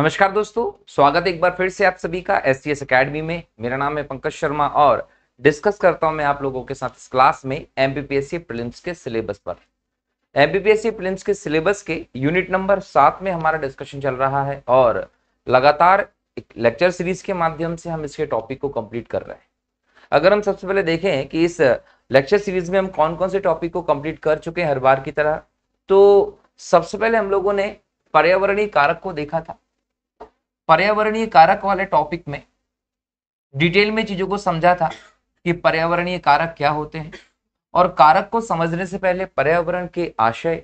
नमस्कार दोस्तों स्वागत है एक बार फिर से आप सभी का एस सी एस अकेडमी में मेरा नाम है पंकज शर्मा और डिस्कस करता हूं मैं आप लोगों के साथ इस क्लास में एमबीपीएससी प्रिलिम्स के सिलेबस पर एमबीपीएससी प्रिलिम्स के सिलेबस के यूनिट नंबर सात में हमारा डिस्कशन चल रहा है और लगातार लेक्चर सीरीज के माध्यम से हम इसके टॉपिक को कम्प्लीट कर रहे हैं अगर हम सबसे पहले देखें कि इस लेक्चर सीरीज में हम कौन कौन से टॉपिक को कम्प्लीट कर चुके हैं हर बार की तरह तो सबसे पहले हम लोगों ने पर्यावरणीय कारक को देखा था पर्यावरणीय कारक वाले टॉपिक में डिटेल में चीजों को समझा था कि पर्यावरणीय कारक क्या होते हैं और कारक को समझने से पहले पर्यावरण के आशय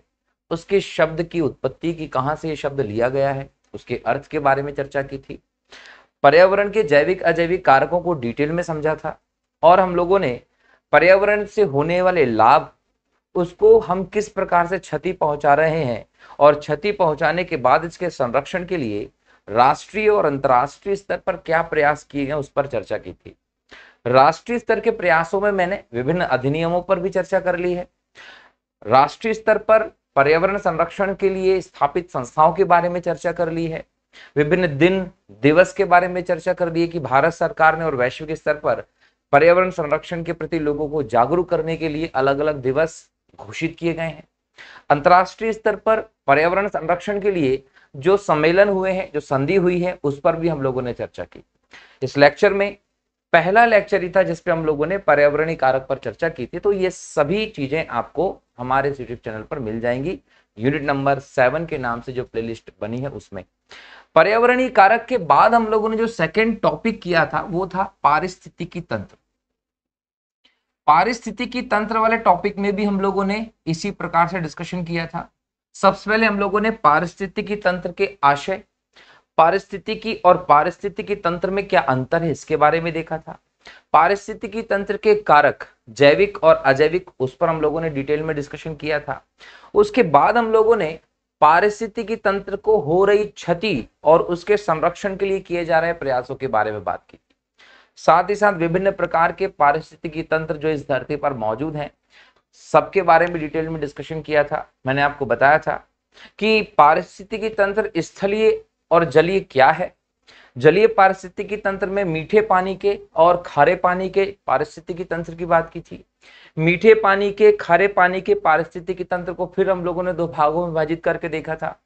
उसके शब्द की उत्पत्ति की कहां से ये शब्द लिया गया है उसके अर्थ के बारे में चर्चा की थी पर्यावरण के जैविक अजैविक कारकों को डिटेल में समझा था और हम लोगों ने पर्यावरण से होने वाले लाभ उसको हम किस प्रकार से क्षति पहुंचा रहे हैं और क्षति पहुंचाने के बाद इसके संरक्षण के लिए राष्ट्रीय और अंतर्राष्ट्रीय स्तर पर क्या प्रयास किए गए उस पर चर्चा की थी राष्ट्रीय स्तर के प्रयासों में मैंने विभिन्न अधिनियमों पर भी चर्चा कर ली है राष्ट्रीय स्तर पर पर्यावरण संरक्षण के लिए स्थापित संस्थाओं के बारे में चर्चा कर ली है विभिन्न दिन दिवस के बारे में चर्चा कर ली है कि भारत सरकार ने और वैश्विक स्तर पर पर्यावरण संरक्षण के प्रति लोगों को जागरूक करने के लिए अलग अलग दिवस घोषित किए गए हैं अंतर्राष्ट्रीय स्तर पर पर्यावरण संरक्षण के लिए जो सम्मेलन हुए हैं जो संधि हुई है उस पर भी हम लोगों ने चर्चा की इस लेक्चर में पहला लेक्चर ही था जिसपे हम लोगों ने पर्यावरणीय कारक पर चर्चा की थी तो ये सभी चीजें आपको हमारे यूट्यूब चैनल पर मिल जाएंगी यूनिट नंबर सेवन के नाम से जो प्लेलिस्ट बनी है उसमें पर्यावरणीय कारक के बाद हम लोगों ने जो सेकेंड टॉपिक किया था वो था पारिस्थितिकी तंत्र पारिस्थितिकी तंत्र वाले टॉपिक में भी हम लोगों ने इसी प्रकार से डिस्कशन किया था सबसे पहले हम लोगों ने पारिस्थितिकी तंत्र के आशय पारिस्थितिकी और पारिस्थितिकी तंत्र में क्या अंतर है इसके बारे में देखा था पारिस्थितिकी तंत्र के कारक जैविक और अजैविक उस पर हम लोगों ने डिटेल में डिस्कशन किया था उसके बाद हम लोगों ने पारिस्थितिकी तंत्र को हो रही क्षति और उसके संरक्षण के लिए किए जा रहे प्रयासों के बारे में बात की साथ ही साथ विभिन्न प्रकार के पारिस्थितिकी तंत्र जो इस धरती पर मौजूद हैं सबके बारे में डिटेल में डिस्कशन किया था मैंने आपको बताया था कि पारिस्थितिकी तंत्र स्थलीय और जलीय क्या है जलीय पारिस्थितिकी तंत्र में मीठे पानी के और खारे पानी के पारिस्थितिकी तंत्र की बात की थी मीठे पानी के खारे पानी के पारिस्थितिकी तंत्र को फिर हम लोगों ने दो भागों में विभाजित करके देखा था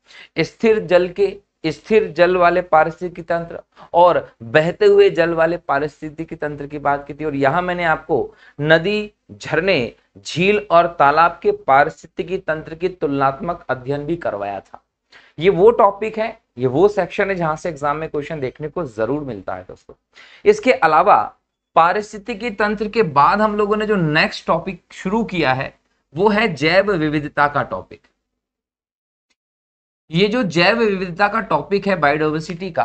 स्थिर जल के स्थिर जल वाले पारिस्थितिकी तंत्र और बहते हुए जल वाले पारिस्थितिकी तंत्र की बात की थी और यहां मैंने आपको नदी झरने झील और तालाब के पारिस्थितिकी तंत्र की तुलनात्मक अध्ययन भी करवाया था ये वो टॉपिक है ये वो सेक्शन है जहां से एग्जाम में क्वेश्चन देखने को जरूर मिलता है दोस्तों इसके अलावा पारिस्थितिकी तंत्र के बाद हम लोगों ने जो नेक्स्ट टॉपिक शुरू किया है वो है जैव विविधता का टॉपिक ये जो जैव विविधता का टॉपिक है बायोडाइवर्सिटी का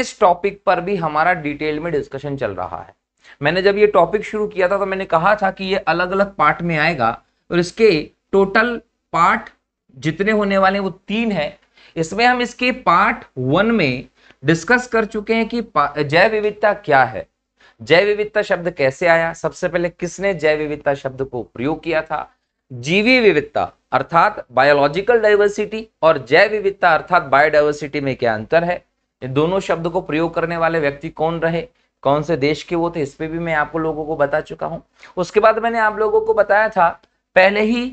इस टॉपिक पर भी हमारा डिटेल में डिस्कशन चल रहा है मैंने जब ये टॉपिक शुरू किया था तो मैंने कहा था कि ये अलग अलग पार्ट में आएगा और इसके टोटल पार्ट जितने होने वाले हैं वो तीन है इसमें हम इसके पार्ट वन में डिस्कस कर चुके हैं कि जैव विविधता क्या है जैव विविधता शब्द कैसे आया सबसे पहले किसने जैव विविधता शब्द को प्रयोग किया था जीवी विविधता अर्थात बायोलॉजिकल डाइवर्सिटी और जैव विविधता अर्थात बायोडाइवर्सिटी में क्या अंतर है इन दोनों शब्द को प्रयोग करने वाले व्यक्ति कौन रहे कौन से देश के वो थे इस पर भी मैं आपको लोगों को बता चुका हूँ उसके बाद मैंने आप लोगों को बताया था पहले ही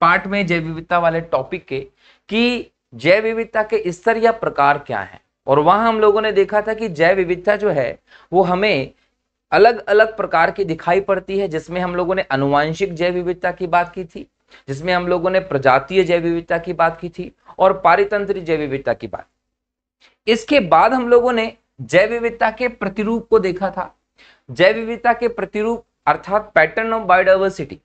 पार्ट में जैव विविधता वाले टॉपिक के कि जैव विविधता के स्तर या प्रकार क्या है और वहां हम लोगों ने देखा था कि जैव विविधता जो है वो हमें अलग अलग प्रकार की दिखाई पड़ती है जिसमें हम लोगों ने अनुवांशिक जैव विविधता की बात की थी जिसमें हम लोगों ने प्रजातीय जैव विविधता की बात की थी और पारितंत्रिक जैव विविधता की बात इसके बाद हम लोगों ने जैव विविधता के प्रतिरूप को देखा था जैव विविधता के प्रतिरूप अर्थात पैटर्न ऑफ बायोडाइवर्सिटी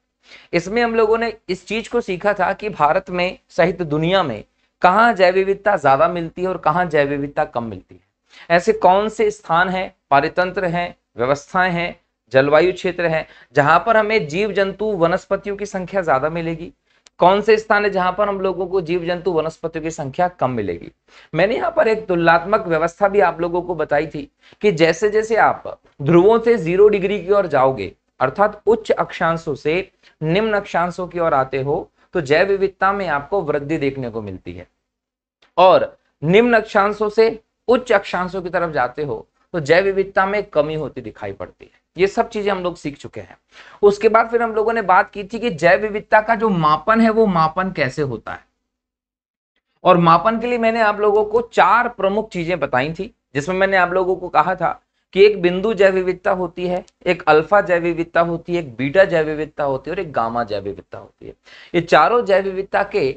इसमें हम लोगों ने इस चीज को सीखा था कि भारत में सहित दुनिया में कहा जैव विविधता ज्यादा मिलती है और कहा जैव विविधता कम मिलती है ऐसे कौन से स्थान हैं पारितंत्र हैं व्यवस्थाएं हैं जलवायु क्षेत्र है जहां पर हमें जीव जंतु वनस्पतियों की संख्या ज्यादा मिलेगी कौन से स्थान है जहां पर हम लोगों को जीव जंतु वनस्पतियों की संख्या कम मिलेगी मैंने यहाँ पर एक तुलनात्मक व्यवस्था भी आप लोगों को बताई थी कि जैसे जैसे आप ध्रुवों से जीरो डिग्री की ओर जाओगे अर्थात उच्च अक्षांशों से निम्न अक्षांशों की ओर आते हो तो जैव विविधता में आपको वृद्धि देखने को मिलती है और निम्न अक्षांशों से उच्च अक्षांशों की तरफ जाते हो तो जैव विविधता में कमी होती दिखाई पड़ती है ये सब चीजें हम लोग सीख चुके हैं उसके बाद फिर हम लोगों ने बात की थी कि जैव विविधता का जो मापन है वो मापन कैसे होता है और मापन के लिए मैंने आप लोगों को चार प्रमुख चीजें बताई थी जिसमें मैंने आप लोगों को कहा था कि एक बिंदु जैव विविधता होती है एक अल्फा जैव विविधता होती है एक बीटा जैव विविधता होती है और एक गामा जैव विविधता होती है ये चारों जैव विविधता के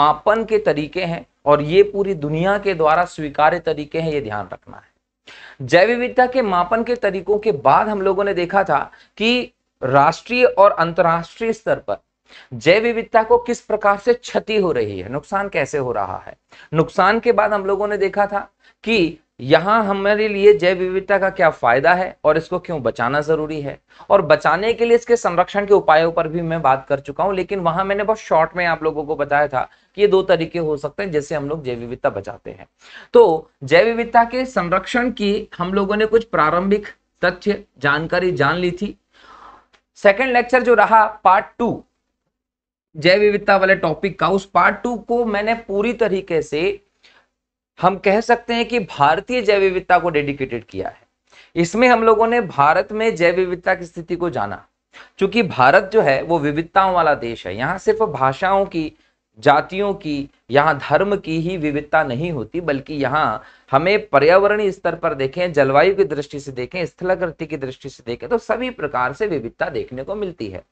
मापन के तरीके हैं और ये पूरी दुनिया के द्वारा स्वीकार्य तरीके हैं ये ध्यान रखना है जैव विविधता के मापन के तरीकों के बाद हम लोगों ने देखा था कि राष्ट्रीय और अंतर्राष्ट्रीय स्तर पर जैव विविधता को किस प्रकार से क्षति हो रही है नुकसान कैसे हो रहा है नुकसान के बाद हम लोगों ने देखा था कि यहां हमारे लिए जैव विविधता का क्या फायदा है और इसको क्यों बचाना जरूरी है और बचाने के लिए इसके संरक्षण के उपायों पर भी मैं बात कर चुका हूं लेकिन वहां मैंने बहुत शॉर्ट में आप लोगों को बताया था कि ये दो तरीके हो सकते हैं जिससे हम लोग जैव विविधता बचाते हैं तो जैव विविधता के संरक्षण की हम लोगों ने कुछ प्रारंभिक तथ्य जानकारी जान ली थी सेकेंड लेक्चर जो रहा पार्ट टू जैव विविधता वाले टॉपिक का उस पार्ट टू को मैंने पूरी तरीके से हम कह सकते हैं कि भारतीय जैव विविधता को डेडिकेटेड किया है इसमें हम लोगों ने भारत में जैव विविधता की स्थिति को जाना क्योंकि भारत जो है वो विविधताओं वाला देश है यहाँ सिर्फ भाषाओं की जातियों की यहाँ धर्म की ही विविधता नहीं होती बल्कि यहाँ हमें पर्यावरणीय स्तर पर देखें जलवायु की दृष्टि से देखें स्थलाकृति की दृष्टि से देखें तो सभी प्रकार से विविधता देखने को मिलती है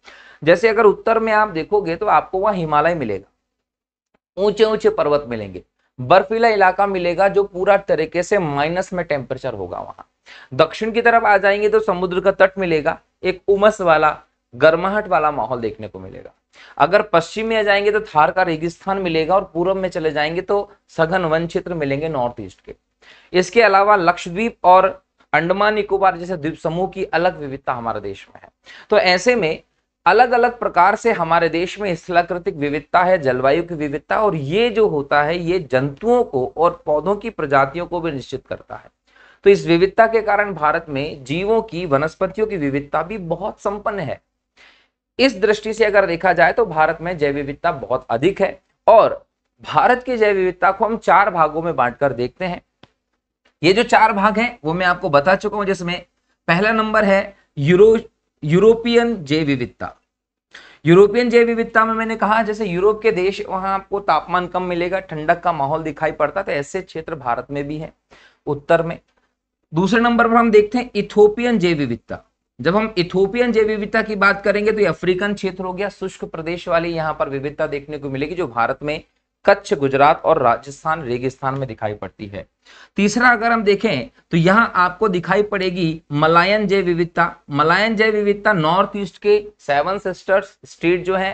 जैसे अगर उत्तर में आप देखोगे तो आपको वहां हिमालय मिलेगा ऊंचे ऊंचे पर्वत मिलेंगे बर्फीला इलाका मिलेगा जो पूरा तरीके से माइनस में टेम्परेचर होगा वहां दक्षिण की तरफ आ जाएंगे तो समुद्र का तट मिलेगा एक उमस वाला गर्माहट वाला माहौल देखने को मिलेगा अगर पश्चिम में आ जाएंगे तो थार का रेगिस्तान मिलेगा और पूर्व में चले जाएंगे तो सघन वन क्षेत्र मिलेंगे नॉर्थ ईस्ट के इसके अलावा लक्षद्वीप और अंडमान निकोबार जैसे द्वीप समूह की अलग विविधता हमारे देश में है तो ऐसे में अलग अलग प्रकार से हमारे देश में स्थलाकृतिक विविधता है जलवायु की विविधता और ये जो होता है ये जंतुओं को और पौधों की प्रजातियों को भी निश्चित करता है तो इस विविधता के कारण भारत में जीवों की वनस्पतियों की विविधता भी बहुत संपन्न है इस दृष्टि से अगर देखा जाए तो भारत में जैव विविधता बहुत अधिक है और भारत की जैव विविधता को हम चार भागों में बांटकर देखते हैं ये जो चार भाग हैं वो मैं आपको बता चुका हूं जिसमें पहला नंबर है यूरो यूरोपियन जैव विविधता यूरोपियन जैव विविधता में मैंने कहा जैसे यूरोप के देश वहां आपको तापमान कम मिलेगा ठंडक का माहौल दिखाई पड़ता तो ऐसे क्षेत्र भारत में भी है उत्तर में दूसरे नंबर पर हम देखते हैं इथोपियन जैव विविधता जब हम इथोपियन जैव विविधता की बात करेंगे तो ये अफ्रीकन क्षेत्र हो गया शुष्क प्रदेश वाली यहाँ पर विविधता देखने को मिलेगी जो भारत में कच्छ गुजरात और राजस्थान रेगिस्तान में दिखाई पड़ती है तीसरा अगर हम देखें तो यहाँ आपको दिखाई पड़ेगी मलायन जैव विविधता मलायन जैव विविधता नॉर्थ ईस्ट के सेवन सिस्टर्स स्टेट जो है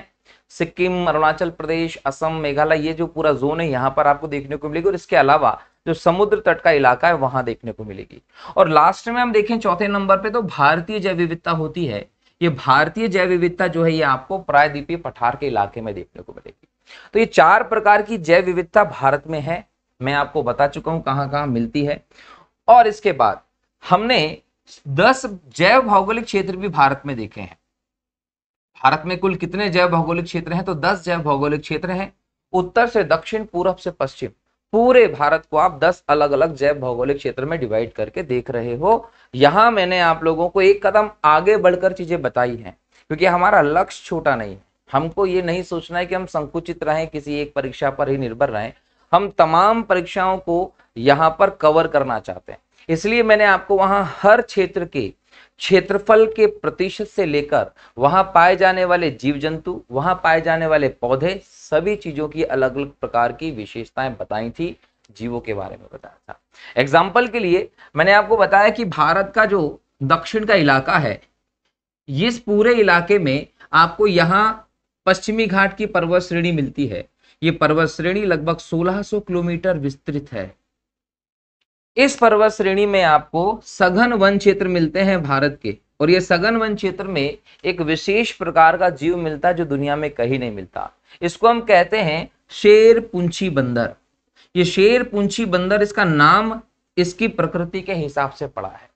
सिक्किम अरुणाचल प्रदेश असम मेघालय ये जो पूरा जोन है यहाँ पर आपको देखने को मिलेगी और इसके अलावा जो समुद्र तट का इलाका है वहां देखने को मिलेगी और लास्ट में हम देखें चौथे नंबर पे तो भारतीय जैव विविधता होती है ये भारतीय जैव विविधता जो है ये आपको प्रायद्वीपीय पठार के इलाके में देखने को मिलेगी तो ये चार प्रकार की जैव विविधता भारत में है मैं आपको बता चुका हूं कहां कहां मिलती है और इसके बाद हमने दस जैव भौगोलिक क्षेत्र भी भारत में देखे हैं भारत में कुल कितने जैव भौगोलिक क्षेत्र हैं तो दस जैव भौगोलिक क्षेत्र हैं उत्तर से दक्षिण पूर्व से पश्चिम पूरे भारत को आप दस अलग अलग जैव भौगोलिक क्षेत्र में डिवाइड करके देख रहे हो यहां मैंने आप लोगों को एक कदम आगे बढ़कर चीजें बताई हैं क्योंकि हमारा लक्ष्य छोटा नहीं है हमको ये नहीं सोचना है कि हम संकुचित रहें किसी एक परीक्षा पर ही निर्भर रहें हम तमाम परीक्षाओं को यहाँ पर कवर करना चाहते हैं इसलिए मैंने आपको वहाँ हर क्षेत्र के क्षेत्रफल के प्रतिशत से लेकर वहाँ पाए जाने वाले जीव जंतु वहाँ पाए जाने वाले पौधे सभी चीज़ों की अलग अलग प्रकार की विशेषताएं बताई थी जीवों के बारे में बताया था एग्जाम्पल के लिए मैंने आपको बताया कि भारत का जो दक्षिण का इलाका है इस पूरे इलाके में आपको यहाँ पश्चिमी घाट की पर्वत श्रेणी मिलती है ये पर्वत श्रेणी लगभग 1600 किलोमीटर विस्तृत है इस पर्वत श्रेणी में आपको सघन वन क्षेत्र मिलते हैं भारत के और ये सघन वन क्षेत्र में एक विशेष प्रकार का जीव मिलता है जो दुनिया में कहीं नहीं मिलता इसको हम कहते हैं शेर पुंछी बंदर ये शेर पुंछी बंदर इसका नाम इसकी प्रकृति के हिसाब से पड़ा है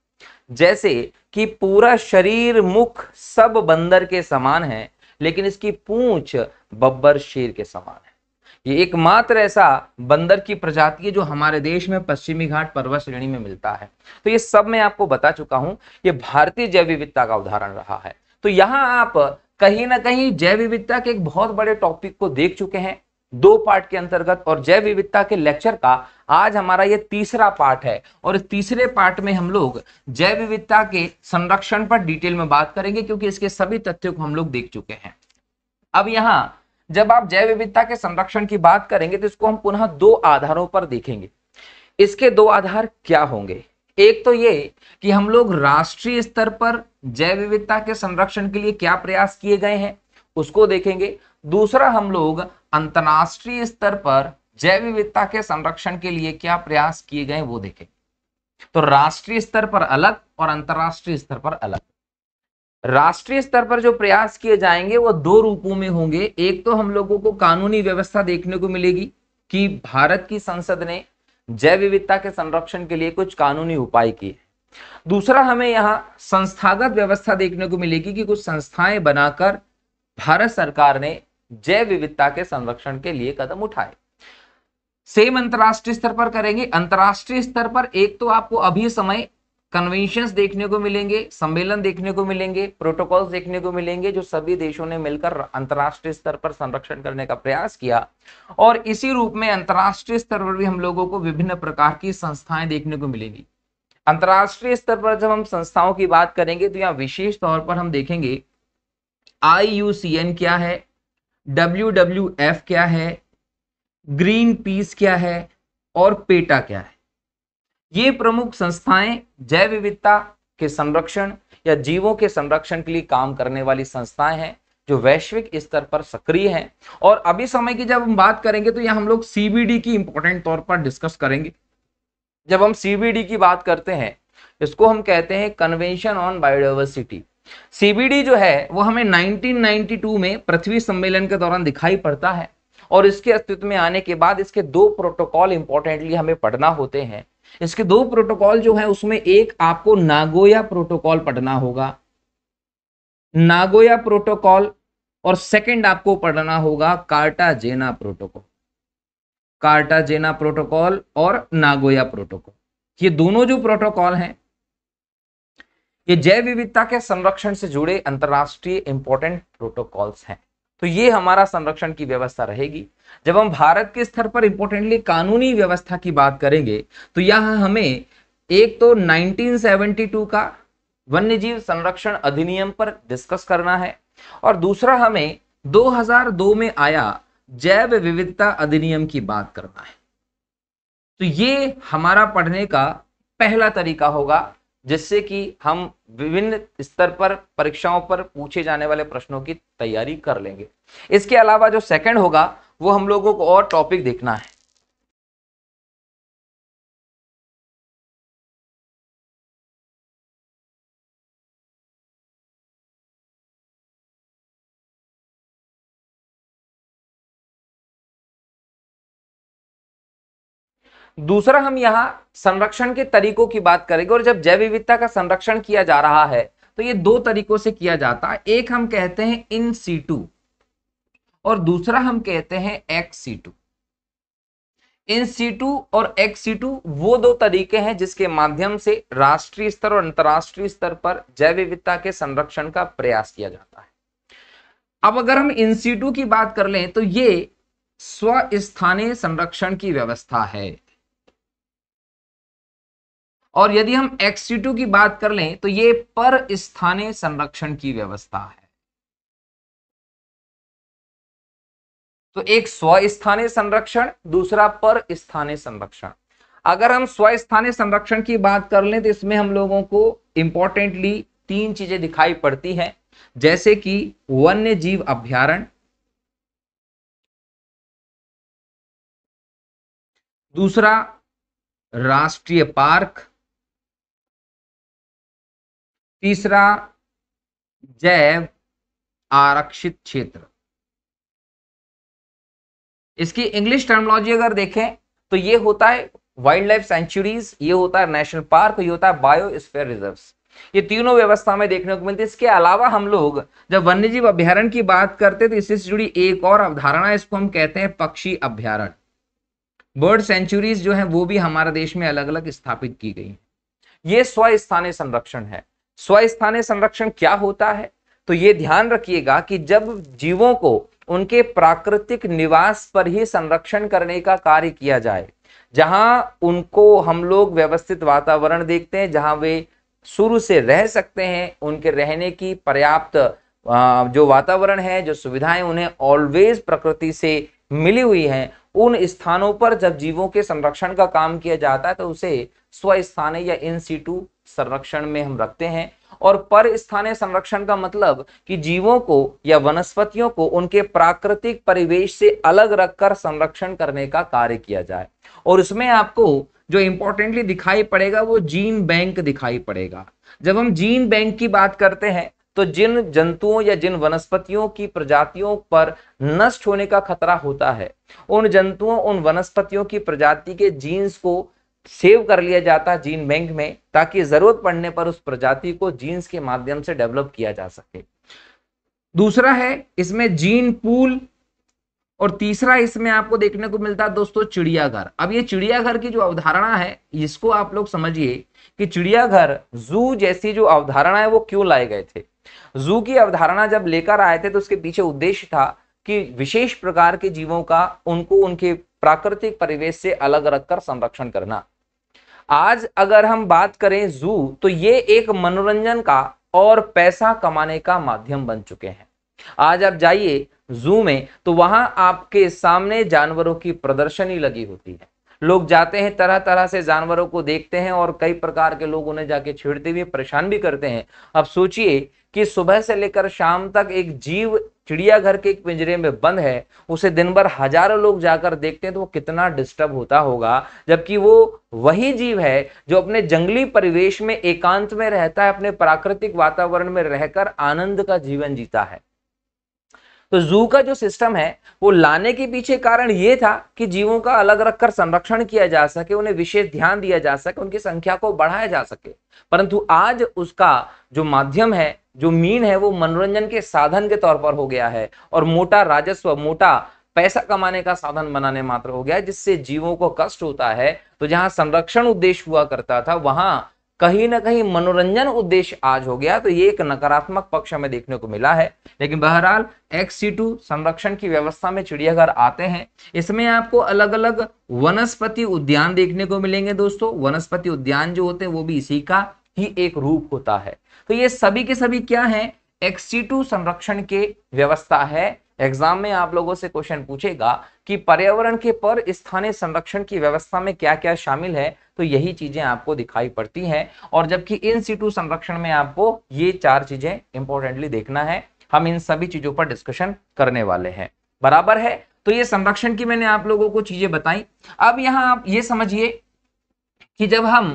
जैसे कि पूरा शरीर मुख सब बंदर के समान है लेकिन इसकी पूंछ बब्बर शेर के समान है ये एकमात्र ऐसा बंदर की प्रजाति है जो हमारे देश में पश्चिमी घाट पर्वत श्रेणी में मिलता है तो ये सब मैं आपको बता चुका हूं ये भारतीय जैव विविधता का उदाहरण रहा है तो यहां आप कहीं ना कहीं जैव विविधता के एक बहुत बड़े टॉपिक को देख चुके हैं दो पार्ट के अंतर्गत और जैव विविधता के लेक्चर का आज हमारा ये तीसरा पार्ट है और इस तीसरे पार्ट में हम लोग जैव विविधता के संरक्षण पर डिटेल में बात करेंगे क्योंकि इसके सभी तथ्यों को हम लोग देख चुके हैं अब यहाँ जब आप जैव विविधता के संरक्षण की बात करेंगे तो इसको हम पुनः दो आधारों पर देखेंगे इसके दो आधार क्या होंगे एक तो ये कि हम लोग राष्ट्रीय स्तर पर जैव विविधता के संरक्षण के लिए क्या प्रयास किए गए हैं उसको देखेंगे दूसरा हम लोग अंतर्राष्ट्रीय स्तर पर जैव विविधता के संरक्षण के लिए क्या प्रयास किए गए वो देखें तो राष्ट्रीय स्तर पर अलग और अंतर्राष्ट्रीय स्तर पर अलग राष्ट्रीय स्तर पर जो प्रयास किए जाएंगे वो दो रूपों में होंगे एक तो हम लोगों को कानूनी व्यवस्था देखने को मिलेगी कि भारत की संसद ने जैव विविधता के संरक्षण के लिए कुछ कानूनी उपाय किए दूसरा हमें यहाँ संस्थागत व्यवस्था देखने को मिलेगी कि कुछ संस्थाएं बनाकर भारत सरकार ने जैव विविधता के संरक्षण के लिए कदम उठाए सेम अंतरराष्ट्रीय स्तर पर करेंगे अंतरराष्ट्रीय स्तर पर एक तो आपको अभी समय कन्वेंशन देखने को मिलेंगे सम्मेलन देखने को मिलेंगे प्रोटोकॉल्स देखने को मिलेंगे जो सभी देशों ने मिलकर अंतर्राष्ट्रीय स्तर पर संरक्षण करने का प्रयास किया और इसी रूप में अंतर्राष्ट्रीय स्तर पर भी हम लोगों को विभिन्न प्रकार की संस्थाएं देखने को मिलेंगी अंतर्राष्ट्रीय स्तर पर जब हम संस्थाओं की बात करेंगे तो यहाँ विशेष तौर पर हम देखेंगे आई क्या है डब्ल्यू डब्ल्यू एफ क्या है ग्रीन पीस क्या है और पेटा क्या है ये प्रमुख संस्थाएं जैव विविधता के संरक्षण या जीवों के संरक्षण के लिए काम करने वाली संस्थाएं हैं जो वैश्विक स्तर पर सक्रिय हैं और अभी समय की जब हम बात करेंगे तो यह हम लोग सीबीडी की इंपॉर्टेंट तौर पर डिस्कस करेंगे जब हम सीबीडी की बात करते हैं इसको हम कहते हैं कन्वेंशन ऑन बायोडाइवर्सिटी सीबीडी जो है वो हमें 1992 में पृथ्वी सम्मेलन के दौरान दिखाई पड़ता है और इसके अस्तित्व में आने के बाद इसके दो प्रोटोकॉल इंपॉर्टेंटली हमें पढ़ना होते हैं इसके दो प्रोटोकॉल जो है उसमें एक आपको नागोया प्रोटोकॉल पढ़ना होगा नागोया प्रोटोकॉल और सेकंड आपको पढ़ना होगा कार्टाजेना प्रोटोकॉल कार्टाजेना प्रोटोकॉल और नागोया प्रोटोकॉल ये दोनों जो प्रोटोकॉल हैं ये जैव विविधता के संरक्षण से जुड़े अंतरराष्ट्रीय इंपॉर्टेंट प्रोटोकॉल्स हैं तो ये हमारा संरक्षण की व्यवस्था रहेगी जब हम भारत के स्तर पर इंपोर्टेंटली कानूनी व्यवस्था की बात करेंगे तो यह हमें एक तो 1972 का वन्यजीव संरक्षण अधिनियम पर डिस्कस करना है और दूसरा हमें 2002 में आया जैव विविधता अधिनियम की बात करना है तो ये हमारा पढ़ने का पहला तरीका होगा जिससे कि हम विभिन्न स्तर पर परीक्षाओं पर पूछे जाने वाले प्रश्नों की तैयारी कर लेंगे इसके अलावा जो सेकंड होगा वो हम लोगों को और टॉपिक देखना है दूसरा हम यहाँ संरक्षण के तरीकों की बात करेंगे और जब जैव विविधता का संरक्षण किया जा रहा है तो ये दो तरीकों से किया जाता है एक हम कहते हैं इन सीटू और दूसरा हम कहते हैं एक्स सीटू इन सीटू और एक्स सीटू वो दो तरीके हैं जिसके माध्यम से राष्ट्रीय स्तर और अंतर्राष्ट्रीय स्तर पर जैव विविधता के संरक्षण का प्रयास किया जाता है अब अगर हम इन टू की बात कर लें तो ये स्वस्थानीय संरक्षण की व्यवस्था है और यदि हम एक्सीटू की बात कर लें तो ये पर स्थानीय संरक्षण की व्यवस्था है तो एक स्वस्थानीय संरक्षण दूसरा पर स्थानीय संरक्षण अगर हम स्वस्थानीय संरक्षण की बात कर लें तो इसमें हम लोगों को इंपॉर्टेंटली तीन चीजें दिखाई पड़ती हैं जैसे कि वन्य जीव अभ्यारण दूसरा राष्ट्रीय पार्क तीसरा जैव आरक्षित क्षेत्र इसकी इंग्लिश टर्मोलॉजी अगर देखें तो ये होता है वाइल्ड लाइफ सेंचुरीज ये होता है नेशनल पार्क ये होता है बायोस्फेयर रिजर्व्स ये तीनों व्यवस्था में देखने को मिलती है इसके अलावा हम लोग जब वन्यजीव अभ्यारण की बात करते हैं तो इससे जुड़ी एक और अवधारणा इसको हम कहते हैं पक्षी अभ्यारण बर्ड सेंचुरीज जो है वो भी हमारे देश में अलग अलग स्थापित की गई ये स्वस्थानीय संरक्षण है स्वस्थानीय संरक्षण क्या होता है तो ये ध्यान रखिएगा कि जब जीवों को उनके प्राकृतिक निवास पर ही संरक्षण करने का कार्य किया जाए जहां उनको हम लोग व्यवस्थित वातावरण देखते हैं जहां वे शुरू से रह सकते हैं उनके रहने की पर्याप्त जो वातावरण है जो सुविधाएं उन्हें ऑलवेज प्रकृति से मिली हुई हैं उन स्थानों पर जब जीवों के संरक्षण का काम किया जाता है तो उसे स्वस्थानीय या इन सीटू संरक्षण में हम रखते हैं और पर स्थानीय संरक्षण का मतलब कि जीवों को या वनस्पतियों को उनके प्राकृतिक परिवेश से अलग रखकर संरक्षण करने का कार्य किया जाए और इसमें आपको जो इंपॉर्टेंटली दिखाई पड़ेगा वो जीन बैंक दिखाई पड़ेगा जब हम जीन बैंक की बात करते हैं तो जिन जंतुओं या जिन वनस्पतियों की प्रजातियों पर नष्ट होने का खतरा होता है उन जंतुओं उन वनस्पतियों की प्रजाति के जीन्स को सेव कर लिया जाता जीन बैंक में ताकि जरूरत पड़ने पर उस प्रजाति को जीन्स के माध्यम से डेवलप किया जा सके दूसरा है इसमें जीन पूल और तीसरा इसमें आपको देखने को मिलता है दोस्तों चिड़ियाघर अब ये चिड़ियाघर की जो अवधारणा है इसको आप लोग समझिए कि चिड़ियाघर जू जैसी जो अवधारणा है वो क्यों लाए गए थे जू की अवधारणा जब लेकर आए थे तो उसके पीछे उद्देश्य था कि विशेष प्रकार के जीवों का उनको उनके प्राकृतिक परिवेश से अलग रखकर संरक्षण करना आज अगर हम बात करें जू तो ये एक मनोरंजन का और पैसा कमाने का माध्यम बन चुके हैं आज आप जाइए जू में तो वहां आपके सामने जानवरों की प्रदर्शनी लगी होती है लोग जाते हैं तरह तरह से जानवरों को देखते हैं और कई प्रकार के लोग उन्हें जाके छेड़ते भी परेशान भी करते हैं अब सोचिए कि सुबह से लेकर शाम तक एक जीव चिड़ियाघर के एक पिंजरे में बंद है उसे दिन भर हजारों लोग जाकर देखते हैं तो वो कितना डिस्टर्ब होता होगा जबकि वो वही जीव है जो अपने जंगली परिवेश में एकांत में रहता है अपने प्राकृतिक वातावरण में रहकर आनंद का जीवन जीता है तो जू का जो सिस्टम है वो लाने के पीछे कारण ये था कि जीवों का अलग रखकर संरक्षण किया जा सके उन्हें विशेष ध्यान दिया जा सके उनकी संख्या को बढ़ाया जा सके परंतु आज उसका जो माध्यम है जो मीन है वो मनोरंजन के साधन के तौर पर हो गया है और मोटा राजस्व मोटा पैसा कमाने का साधन बनाने मात्र हो गया जिससे जीवों को कष्ट होता है तो जहां संरक्षण उद्देश्य हुआ करता था वहां कहीं ना कहीं मनोरंजन उद्देश्य आज हो गया तो ये एक नकारात्मक पक्ष हमें देखने को मिला है लेकिन बहरहाल एक्स संरक्षण की व्यवस्था में चिड़ियाघर आते हैं इसमें आपको अलग अलग वनस्पति उद्यान देखने को मिलेंगे दोस्तों वनस्पति उद्यान जो होते हैं वो भी इसी का ही एक रूप होता है तो ये सभी के सभी क्या है एक्स संरक्षण के व्यवस्था है एग्जाम में आप लोगों से क्वेश्चन पूछेगा कि पर्यावरण के पर स्थानीय संरक्षण की व्यवस्था में क्या क्या शामिल है तो यही चीजें आपको दिखाई पड़ती हैं और जबकि इन सीटू संरक्षण में आपको ये चार चीजें इंपॉर्टेंटली देखना है हम इन सभी चीजों पर डिस्कशन करने वाले हैं बराबर है तो ये संरक्षण की मैंने आप लोगों को चीजें बताई अब यहां आप ये समझिए कि जब हम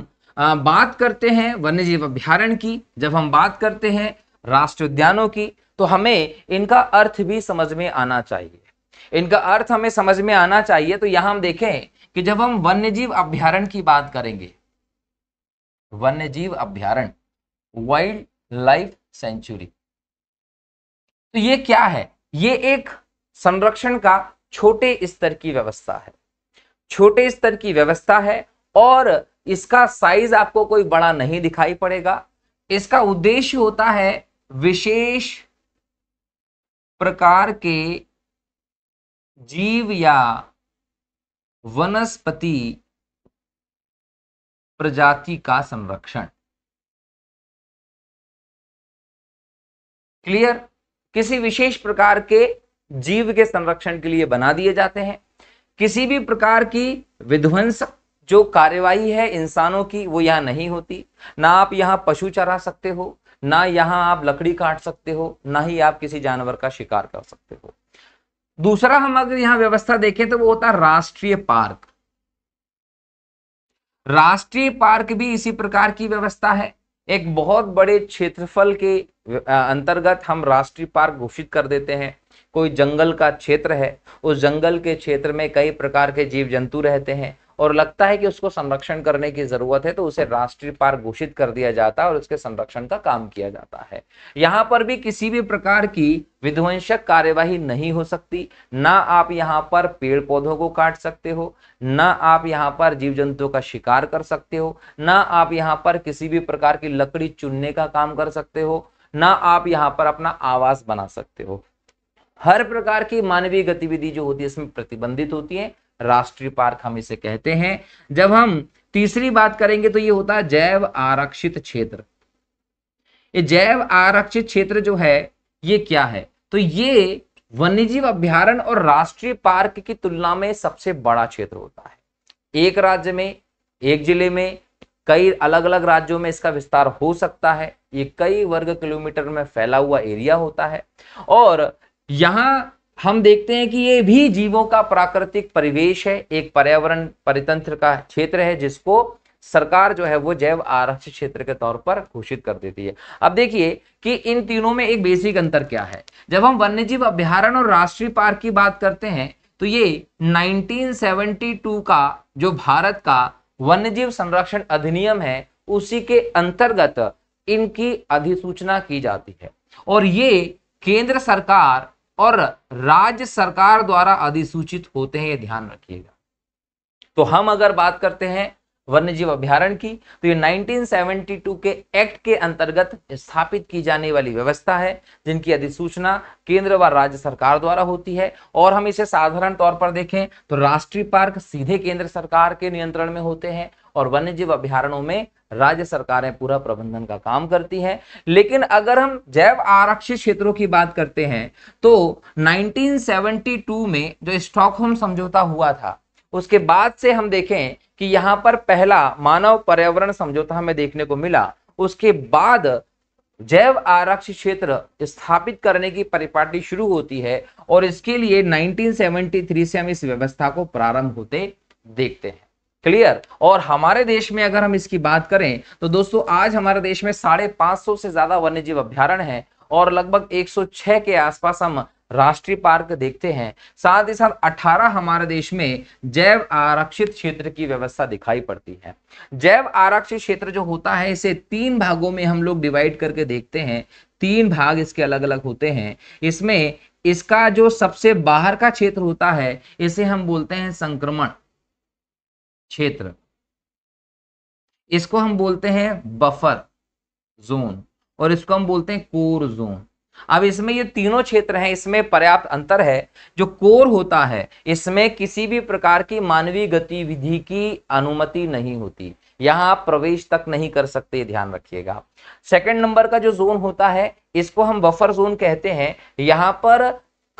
बात करते हैं वन्यजीव अभ्यारण की जब हम बात करते हैं राष्ट्रीय उद्यानों की तो हमें इनका अर्थ भी समझ में आना चाहिए इनका अर्थ हमें समझ में आना चाहिए तो यहां हम देखें कि जब हम वन्य जीव अभ्यारण की बात करेंगे जीव अभ्यारण वाइल्ड लाइफ सेंचुरी तो ये क्या है ये एक संरक्षण का छोटे स्तर की व्यवस्था है छोटे स्तर की व्यवस्था है और इसका साइज आपको कोई बड़ा नहीं दिखाई पड़ेगा इसका उद्देश्य होता है विशेष प्रकार के जीव या वनस्पति प्रजाति का संरक्षण क्लियर किसी विशेष प्रकार के जीव के संरक्षण के लिए बना दिए जाते हैं किसी भी प्रकार की विध्वंसक जो कार्यवाही है इंसानों की वो यहां नहीं होती ना आप यहां पशु चरा सकते हो ना यहां आप लकड़ी काट सकते हो ना ही आप किसी जानवर का शिकार कर सकते हो दूसरा हम अगर यहाँ व्यवस्था देखें तो वो होता है राष्ट्रीय पार्क राष्ट्रीय पार्क भी इसी प्रकार की व्यवस्था है एक बहुत बड़े क्षेत्रफल के अंतर्गत हम राष्ट्रीय पार्क घोषित कर देते हैं कोई जंगल का क्षेत्र है उस जंगल के क्षेत्र में कई प्रकार के जीव जंतु रहते हैं और लगता है कि उसको संरक्षण करने की जरूरत है तो उसे राष्ट्रीय पार्क घोषित कर दिया जाता है और उसके संरक्षण का काम किया जाता है यहाँ पर भी किसी भी प्रकार की विध्वंसक कार्यवाही नहीं हो सकती ना आप यहाँ पर पेड़ पौधों को काट सकते हो ना आप यहाँ पर जीव जंतुओं का शिकार कर सकते हो ना आप यहाँ पर किसी भी प्रकार की लकड़ी चुनने का काम कर सकते हो ना आप यहाँ पर अपना आवास बना सकते हो हर प्रकार की मानवीय गतिविधि जो होती है इसमें प्रतिबंधित होती है राष्ट्रीय पार्क हम इसे कहते हैं जब हम तीसरी बात करेंगे तो ये होता है जैव आरक्षित क्षेत्र ये जैव आरक्षित क्षेत्र जो है ये क्या है तो ये वन्यजीव अभ्यारण और राष्ट्रीय पार्क की तुलना में सबसे बड़ा क्षेत्र होता है एक राज्य में एक जिले में कई अलग अलग राज्यों में इसका विस्तार हो सकता है ये कई वर्ग किलोमीटर में फैला हुआ एरिया होता है और यहाँ हम देखते हैं कि ये भी जीवों का प्राकृतिक परिवेश है एक पर्यावरण परितंत्र का क्षेत्र है जिसको सरकार जो है वो जैव आरक्षित क्षेत्र के तौर पर घोषित कर देती है अब देखिए कि इन तीनों में एक बेसिक अंतर क्या है जब हम वन्यजीव अभ्यारण और राष्ट्रीय पार्क की बात करते हैं तो ये 1972 का जो भारत का वन्यजीव संरक्षण अधिनियम है उसी के अंतर्गत इनकी अधिसूचना की जाती है और ये केंद्र सरकार और राज्य सरकार द्वारा अधिसूचित होते हैं ये ध्यान रखिएगा तो हम अगर बात करते हैं वन्य जीव अभ्यारण की तो ये 1972 के एक्ट के अंतर्गत स्थापित की जाने वाली व्यवस्था है जिनकी अधिसूचना केंद्र व राज्य सरकार द्वारा होती है और हम इसे साधारण तौर पर देखें तो राष्ट्रीय पार्क सीधे केंद्र सरकार के नियंत्रण में होते हैं और वन्य जीव अभ्यारणों में राज्य सरकारें पूरा प्रबंधन का काम करती हैं लेकिन अगर हम जैव आरक्षित क्षेत्रों की बात करते हैं तो 1972 में जो स्टॉकहोम समझौता हुआ था उसके बाद से हम देखें कि यहाँ पर पहला मानव पर्यावरण समझौता हमें देखने को मिला उसके बाद जैव आरक्षित क्षेत्र स्थापित करने की परिपाटी शुरू होती है और इसके लिए 1973 से हम इस व्यवस्था को प्रारंभ होते देखते हैं क्लियर और हमारे देश में अगर हम इसकी बात करें तो दोस्तों आज हमारे देश में साढ़े पांच सौ से ज्यादा वन्य जीव अभ्यारण है और लगभग 106 के आसपास हम राष्ट्रीय पार्क देखते हैं साथ ही साथ 18 हमारे देश में जैव आरक्षित क्षेत्र की व्यवस्था दिखाई पड़ती है जैव आरक्षित क्षेत्र जो होता है इसे तीन भागों में हम लोग डिवाइड करके देखते हैं तीन भाग इसके अलग अलग होते हैं इसमें इसका जो सबसे बाहर का क्षेत्र होता है इसे हम बोलते हैं संक्रमण क्षेत्र इसको हम बोलते हैं बफर जोन और इसको हम बोलते हैं कोर जोन अब इसमें ये तीनों क्षेत्र हैं इसमें पर्याप्त अंतर है जो कोर होता है इसमें किसी भी प्रकार की मानवीय गतिविधि की अनुमति नहीं होती यहां आप प्रवेश तक नहीं कर सकते ध्यान रखिएगा सेकंड नंबर का जो जोन होता है इसको हम बफर जोन कहते हैं यहां पर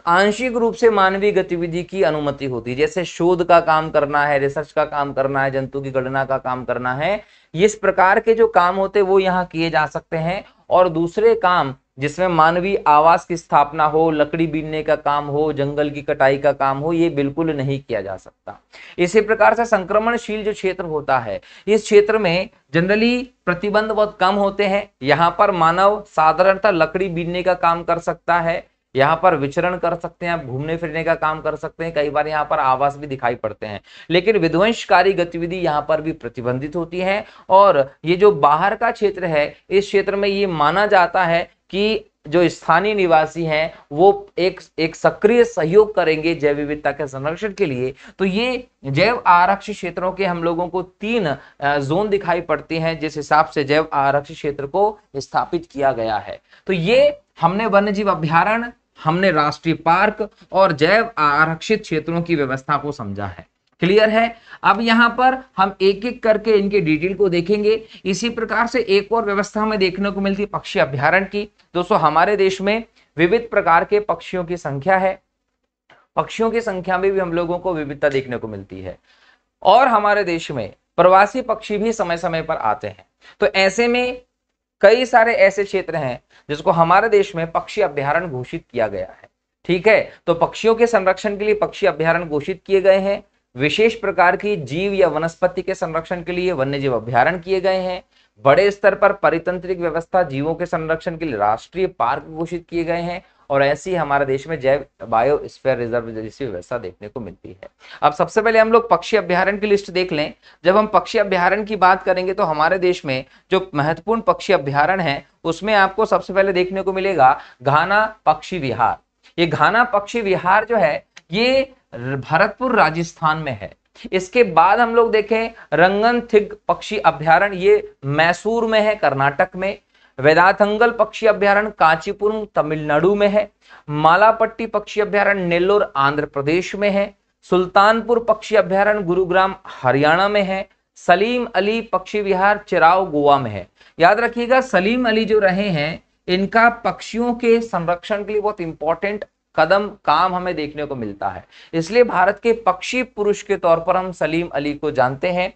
आंशिक रूप से मानवीय गतिविधि की अनुमति होती है जैसे शोध का काम करना है रिसर्च का काम करना है जंतु की गणना का काम करना है इस प्रकार के जो काम होते वो यहाँ किए जा सकते हैं और दूसरे काम जिसमें मानवीय आवास की स्थापना हो लकड़ी बीनने का काम हो जंगल की कटाई का काम हो ये बिल्कुल नहीं किया जा सकता इसी प्रकार से संक्रमणशील जो क्षेत्र होता है इस क्षेत्र में जनरली प्रतिबंध बहुत कम होते हैं यहाँ पर मानव साधारणतः लकड़ी बीनने का काम कर सकता है यहाँ पर विचरण कर सकते हैं आप घूमने फिरने का काम कर सकते हैं कई बार यहाँ पर आवास भी दिखाई पड़ते हैं लेकिन विध्वंसकारी गतिविधि यहाँ पर भी प्रतिबंधित होती है और ये जो बाहर का क्षेत्र है इस क्षेत्र में ये माना जाता है कि जो स्थानीय निवासी हैं वो एक एक सक्रिय सहयोग करेंगे जैव विविधता के संरक्षण के लिए तो ये जैव आरक्षित क्षेत्रों के हम लोगों को तीन जोन दिखाई पड़ते हैं जिस हिसाब से जैव आरक्षित क्षेत्र को स्थापित किया गया है तो ये हमने वन्य जीव अभ्यारण हमने राष्ट्रीय पार्क और जैव आरक्षित क्षेत्रों की व्यवस्था को समझा है क्लियर है अब यहां पर हम एक एक करके इनके डिटेल को देखेंगे इसी प्रकार से एक और व्यवस्था हमें देखने को मिलती है पक्षी अभ्यारण की दोस्तों हमारे देश में विविध प्रकार के पक्षियों की संख्या है पक्षियों की संख्या में भी हम लोगों को विविधता देखने को मिलती है और हमारे देश में प्रवासी पक्षी भी समय समय पर आते हैं तो ऐसे में कई सारे ऐसे क्षेत्र हैं जिसको हमारे देश में पक्षी अभ्यारण घोषित किया गया है ठीक है तो पक्षियों के संरक्षण के लिए पक्षी अभ्यारण घोषित किए गए हैं विशेष प्रकार की जीव या वनस्पति के संरक्षण के लिए वन्य जीव अभ्यारण किए गए हैं बड़े स्तर पर परितंत्रिक व्यवस्था जीवों के संरक्षण के लिए राष्ट्रीय पार्क घोषित किए गए हैं और ऐसी हमारे देश में जैव बायो स्पेयर रिजर्व जैसी व्यवस्था देखने को मिलती है अब सबसे पहले हम लोग पक्षी अभ्यारण की लिस्ट देख लें जब हम पक्षी अभ्यारण की बात करेंगे तो हमारे देश में जो महत्वपूर्ण पक्षी अभ्यारण है उसमें आपको सबसे पहले देखने को मिलेगा घाना पक्षी विहार ये घाना पक्षी विहार जो है ये भरतपुर राजस्थान में है इसके बाद हम लोग देखें रंगन थिग पक्षी अभ्यारण ये मैसूर में है कर्नाटक में वेदाथंगल पक्षी अभ्यारण कांचीपुर तमिलनाडु में है मालापट्टी पक्षी अभ्यारण नेल्लोर आंध्र प्रदेश में है सुल्तानपुर पक्षी अभ्यारण गुरुग्राम हरियाणा में है सलीम अली पक्षी विहार चिराव गोवा में है याद रखिएगा सलीम अली जो रहे हैं इनका पक्षियों के संरक्षण के लिए बहुत इंपॉर्टेंट कदम काम हमें देखने को मिलता है इसलिए भारत के पक्षी पुरुष के तौर पर हम सलीम अली को जानते हैं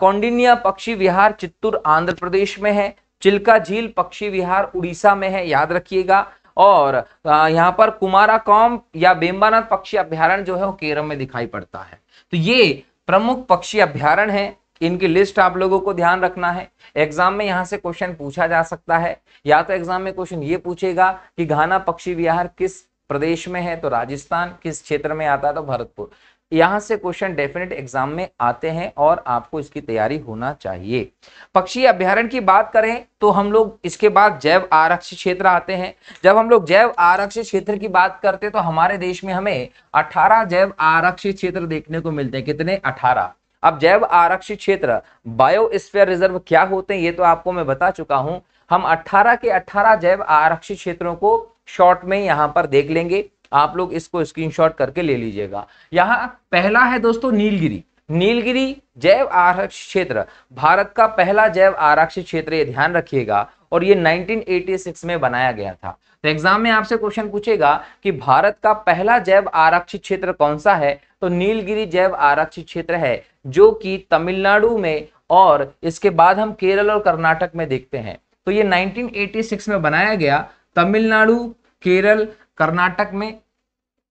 कौंडिनिया पक्षी विहार चित्तूर आंध्र प्रदेश में है चिल्का झील पक्षी विहार उड़ीसा में है याद रखिएगा और यहाँ पर कुमारा कॉम या बेम्बानाथ पक्षी अभ्यारण जो है वो केरल में दिखाई पड़ता है तो ये प्रमुख पक्षी अभ्यारण है इनकी लिस्ट आप लोगों को ध्यान रखना है एग्जाम में यहाँ से क्वेश्चन पूछा जा सकता है या तो एग्जाम में क्वेश्चन ये पूछेगा कि घाना पक्षी विहार किस प्रदेश में है तो राजस्थान किस क्षेत्र में आता है तो भरतपुर यहां से क्वेश्चन डेफिनेट एग्जाम में आते हैं और आपको इसकी तैयारी होना चाहिए पक्षी अभ्यारण की बात करें तो हम लोग इसके बाद जैव आरक्षित क्षेत्र आते हैं जब हम लोग जैव आरक्षित क्षेत्र की बात करते हैं तो हमारे देश में हमें 18 जैव आरक्षित क्षेत्र देखने को मिलते हैं कितने 18 अब जैव आरक्षित क्षेत्र बायोस्फीयर रिजर्व क्या होते हैं ये तो आपको मैं बता चुका हूं हम अठारह के अठारह जैव आरक्षित क्षेत्रों को शॉर्ट में यहां पर देख लेंगे आप लोग इसको स्क्रीनशॉट करके ले लीजिएगा यहाँ पहला है दोस्तों नीलगिरी नीलगिरी जैव आरक्षित क्षेत्र भारत का पहला जैव आरक्षित क्षेत्र ये ध्यान रखिएगा और ये 1986 में बनाया गया था तो एग्जाम में आपसे क्वेश्चन पूछेगा कि भारत का पहला जैव आरक्षित क्षेत्र कौन सा है तो नीलगिरी जैव आरक्षित क्षेत्र है जो कि तमिलनाडु में और इसके बाद हम केरल और कर्नाटक में देखते हैं तो ये 1986 में बनाया गया तमिलनाडु केरल कर्नाटक में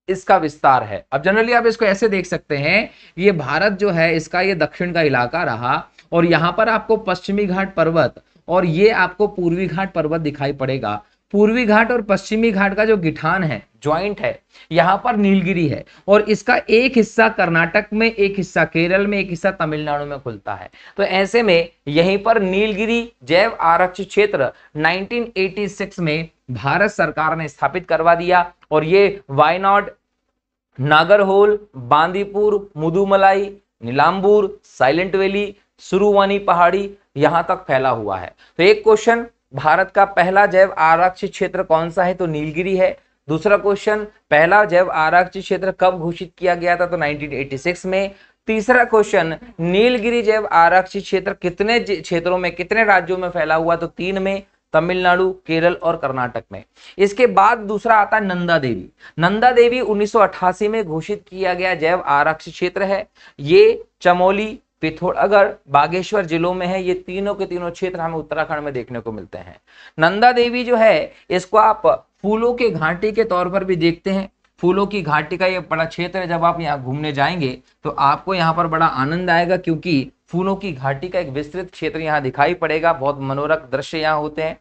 इसका विस्तार है अब जनरली आप इसको ऐसे देख सकते हैं ये भारत जो है इसका ये दक्षिण का इलाका रहा और यहां पर आपको पश्चिमी घाट पर्वत और ये आपको पूर्वी घाट पर्वत दिखाई पड़ेगा पूर्वी घाट और पश्चिमी घाट का जो गिठान है ज्वाइंट है यहां पर नीलगिरी है और इसका एक हिस्सा कर्नाटक में एक हिस्सा केरल में एक हिस्सा तमिलनाडु में खुलता है तो ऐसे में यहीं पर नीलगिरी जैव आरक्षित क्षेत्र 1986 में भारत सरकार ने स्थापित करवा दिया और ये वायनाड नागरहोल बांदीपुर मुदुमलाई नीलाम्बूर साइलेंट वैली सुरुवानी पहाड़ी यहां तक फैला हुआ है तो एक क्वेश्चन भारत का पहला जैव आरक्षित क्षेत्र कौन सा है तो नीलगिरी है दूसरा क्वेश्चन पहला जैव आरक्षित क्षेत्र कब घोषित किया गया था तो 1986 में तीसरा क्वेश्चन नीलगिरी जैव आरक्षित क्षेत्र कितने क्षेत्रों में कितने राज्यों में फैला हुआ तो तीन में तमिलनाडु केरल और कर्नाटक में इसके बाद दूसरा आता है नंदा देवी नंदा देवी 1988 में घोषित किया गया जैव आरक्षित क्षेत्र है ये चमोली पिथौरागढ़ बागेश्वर जिलों में है ये तीनों के तीनों क्षेत्र हमें उत्तराखंड में देखने को मिलते हैं नंदा देवी जो है इसको आप फूलों के घाटी के तौर पर भी देखते हैं फूलों की घाटी का ये बड़ा क्षेत्र है जब आप यहाँ घूमने जाएंगे तो आपको यहाँ पर बड़ा आनंद आएगा क्योंकि फूलों की घाटी का एक विस्तृत क्षेत्र यहाँ दिखाई पड़ेगा बहुत मनोरक दृश्य यहाँ होते हैं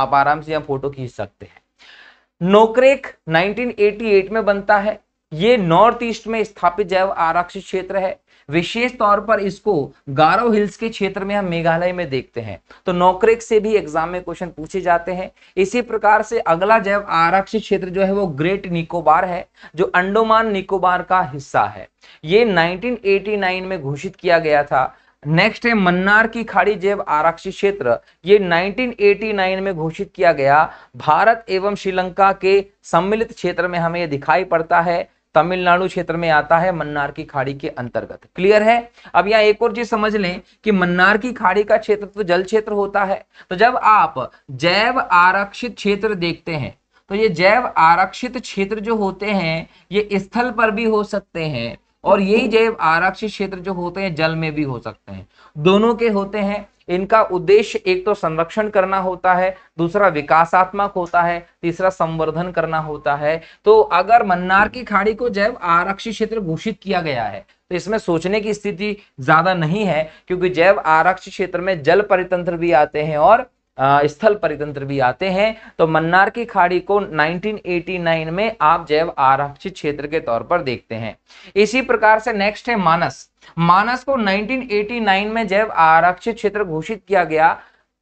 आप आराम से यहाँ फोटो खींच सकते हैं नोकरेक 1988 में बनता है ये नॉर्थ ईस्ट में स्थापित जैव आरक्षित क्षेत्र है विशेष तौर पर इसको गारो हिल्स के क्षेत्र में हम मेघालय में देखते हैं तो नौकरेक से भी एग्जाम में क्वेश्चन पूछे जाते हैं इसी प्रकार से अगला जैव आरक्षित क्षेत्र जो है वो ग्रेट निकोबार है जो अंडोमान निकोबार का हिस्सा है ये 1989 में घोषित किया गया था नेक्स्ट है मन्नार की खाड़ी जैव आरक्षित क्षेत्र ये 1989 में घोषित किया गया भारत एवं श्रीलंका के सम्मिलित क्षेत्र में हमें यह दिखाई पड़ता है तमिलनाडु क्षेत्र में आता है मन्नार की खाड़ी के अंतर्गत क्लियर है अब यहाँ एक और चीज समझ लें कि मन्नार की खाड़ी का क्षेत्र तो जल क्षेत्र होता है तो जब आप जैव आरक्षित क्षेत्र देखते हैं तो ये जैव आरक्षित क्षेत्र जो होते हैं ये स्थल पर भी हो सकते हैं और यही जैव आरक्षित क्षेत्र जो होते हैं जल में भी हो सकते हैं दोनों के होते हैं इनका उद्देश्य एक तो संरक्षण करना होता है दूसरा विकासात्मक होता है तीसरा संवर्धन करना होता है तो अगर मन्नार की खाड़ी को जैव आरक्षित क्षेत्र घोषित किया गया है तो इसमें सोचने की स्थिति ज्यादा नहीं है क्योंकि जैव आरक्षित क्षेत्र में जल परितंत्र भी आते हैं और स्थल परितंत्र भी आते हैं तो मन्नार की खाड़ी को 1989 में आप जैव आरक्षित क्षेत्र के तौर पर देखते हैं इसी प्रकार से नेक्स्ट है मानस मानस को 1989 में जैव आरक्षित क्षेत्र घोषित किया गया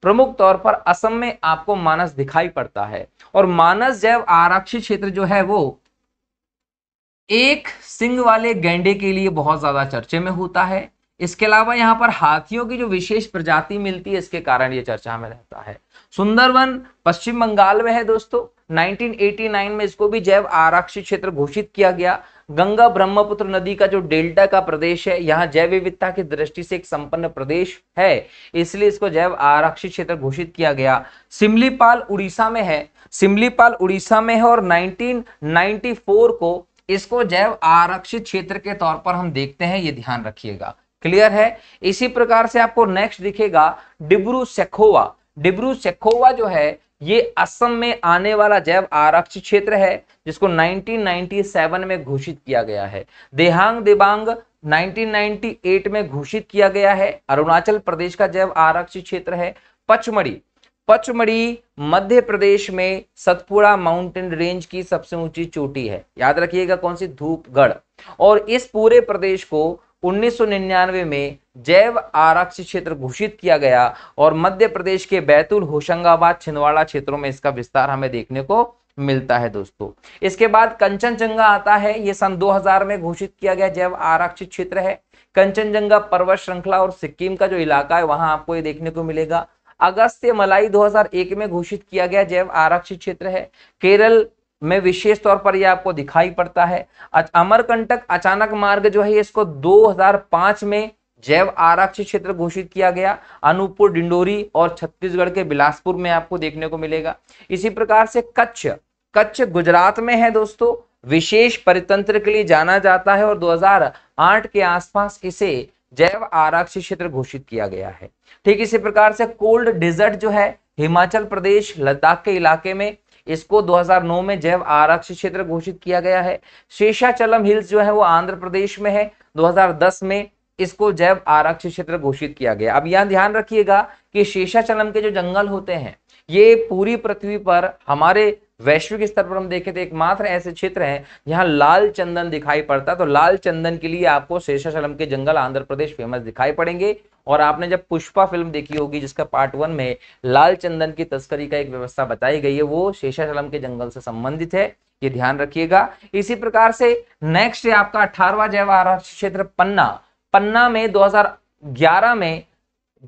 प्रमुख तौर पर असम में आपको मानस दिखाई पड़ता है और मानस जैव आरक्षित क्षेत्र जो है वो एक सिंह वाले गेंडे के लिए बहुत ज्यादा चर्चे में होता है इसके अलावा यहाँ पर हाथियों की जो विशेष प्रजाति मिलती है इसके कारण ये चर्चा में रहता है सुंदरवन पश्चिम बंगाल में है दोस्तों 1989 में इसको भी जैव आरक्षित क्षेत्र घोषित किया गया गंगा ब्रह्मपुत्र नदी का जो डेल्टा का प्रदेश है यहाँ जैव विविधता की दृष्टि से एक संपन्न प्रदेश है इसलिए इसको जैव आरक्षित क्षेत्र घोषित किया गया सिमलीपाल उड़ीसा में है सिमलीपाल उड़ीसा में है और नाइनटीन को इसको जैव आरक्षित क्षेत्र के तौर पर हम देखते हैं ये ध्यान रखिएगा क्लियर है इसी प्रकार से आपको नेक्स्ट दिखेगा डिब्रू सेखोवा डिब्रू सेखोवा जो है ये असम में आने वाला जैव आरक्षित क्षेत्र है जिसको 1997 में घोषित किया गया है देहांग दिबांग 1998 में घोषित किया गया है अरुणाचल प्रदेश का जैव आरक्षित क्षेत्र है पचमढ़ी पचमढ़ी मध्य प्रदेश में सतपुड़ा माउंटेन रेंज की सबसे ऊंची चोटी है याद रखिएगा कौन सी धूपगढ़ और इस पूरे प्रदेश को 1999 में जैव आरक्षित क्षेत्र घोषित किया गया और मध्य प्रदेश के बैतूल होशंगाबाद छिंदवाड़ा क्षेत्रों में इसका विस्तार हमें देखने को मिलता है दोस्तों इसके बाद कंचनजंगा आता है ये सन 2000 में घोषित किया गया जैव आरक्षित क्षेत्र है कंचनजंगा पर्वत श्रृंखला और सिक्किम का जो इलाका है वहां आपको ये देखने को मिलेगा अगस्त से मलाई 2001 में घोषित किया गया जैव आरक्षित क्षेत्र है केरल में विशेष तौर पर यह आपको दिखाई पड़ता है अमरकंटक अचानक मार्ग जो है इसको 2005 में जैव आरक्षित क्षेत्र घोषित किया गया अनूपपुर डिंडोरी और छत्तीसगढ़ के बिलासपुर में आपको देखने को मिलेगा इसी प्रकार से कच्छ कच्छ गुजरात में है दोस्तों विशेष परितंत्र के लिए जाना जाता है और 2008 के आसपास इसे जैव आरक्षित क्षेत्र घोषित किया गया है ठीक इसी प्रकार से कोल्ड डिजर्ट जो है हिमाचल प्रदेश लद्दाख के इलाके में इसको 2009 में जैव आरक्षित क्षेत्र घोषित किया गया है शेषाचलम हिल्स जो है वो आंध्र प्रदेश में है 2010 में इसको जैव आरक्षित क्षेत्र घोषित किया गया अब यहां ध्यान रखिएगा कि शेषाचलम के जो जंगल होते हैं ये पूरी पृथ्वी पर हमारे वैश्विक स्तर पर हम देखें तो एकमात्र ऐसे क्षेत्र हैं जहां लाल चंदन दिखाई पड़ता है तो लाल चंदन के लिए आपको शेषाचलम के जंगल आंध्र प्रदेश फेमस दिखाई पड़ेंगे और आपने जब पुष्पा फिल्म देखी होगी जिसका पार्ट वन में लाल चंदन की तस्करी का एक व्यवस्था बताई गई है वो शेषाचलम के जंगल से संबंधित है ये ध्यान रखिएगा इसी प्रकार से नेक्स्ट है आपका अठारवा जैव क्षेत्र पन्ना पन्ना में दो में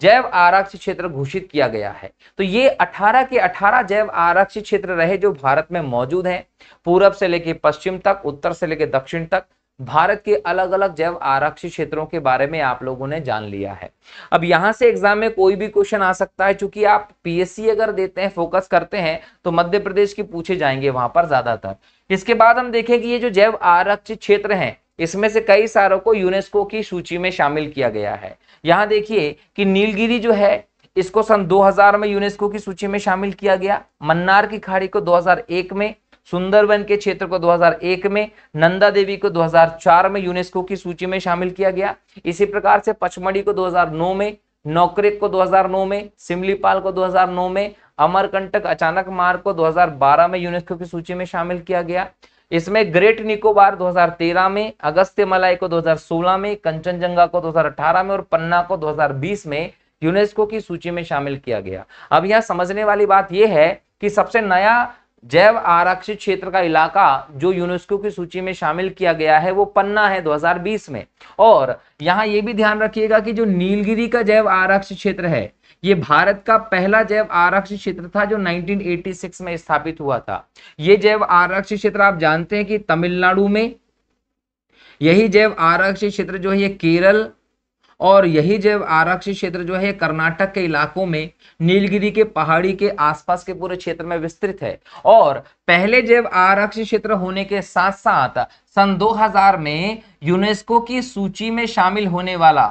जैव आरक्षित क्षेत्र घोषित किया गया है तो ये 18 के 18 जैव आरक्षित क्षेत्र रहे जो भारत में मौजूद हैं पूरब से लेके पश्चिम तक उत्तर से लेके दक्षिण तक भारत के अलग अलग जैव आरक्षित क्षेत्रों के बारे में आप लोगों ने जान लिया है अब यहां से एग्जाम में कोई भी क्वेश्चन आ सकता है क्योंकि आप पीएससी अगर देते हैं फोकस करते हैं तो मध्य प्रदेश के पूछे जाएंगे वहां पर ज्यादातर इसके बाद हम देखें कि ये जो जैव आरक्षित क्षेत्र हैं इसमें से कई सारों को यूनेस्को की सूची में शामिल किया गया है यहां देखिए कि नीलगिरी जो है इसको सन 2000 में यूनेस्को की सूची में शामिल किया गया मन्नार की खाड़ी को 2001 में सुंदरवन के क्षेत्र को 2001 में नंदा देवी को 2004 में यूनेस्को की सूची में शामिल किया गया इसी प्रकार से पचमढ़ी को 2009 में नौकरेक को 2009 में सिमलीपाल को 2009 में अमरकंटक अचानक मार्ग को 2012 में यूनेस्को की सूची में शामिल किया गया इसमें ग्रेट निकोबार 2013 में अगस्त्य मलाई को 2016 में कंचनजंगा को 2018 में और पन्ना को 2020 में यूनेस्को की सूची में शामिल किया गया अब यहां समझने वाली बात यह है कि सबसे नया जैव आरक्षित क्षेत्र का इलाका जो यूनेस्को की सूची में शामिल किया गया है वो पन्ना है 2020 में और यहां ये भी ध्यान रखिएगा कि जो नीलगिरी का जैव आरक्षित क्षेत्र है ये भारत का पहला जैव आरक्षित क्षेत्र था जो 1986 में स्थापित हुआ था ये जैव आरक्षित क्षेत्र आप जानते हैं कि तमिलनाडु में यही जैव आरक्षित क्षेत्र जो है ये केरल और यही जैव आरक्षित क्षेत्र जो है कर्नाटक के इलाकों में नीलगिरी के पहाड़ी के आसपास के पूरे क्षेत्र में विस्तृत है और पहले जैव आरक्षित क्षेत्र होने के साथ साथ सन 2000 में यूनेस्को की सूची में शामिल होने वाला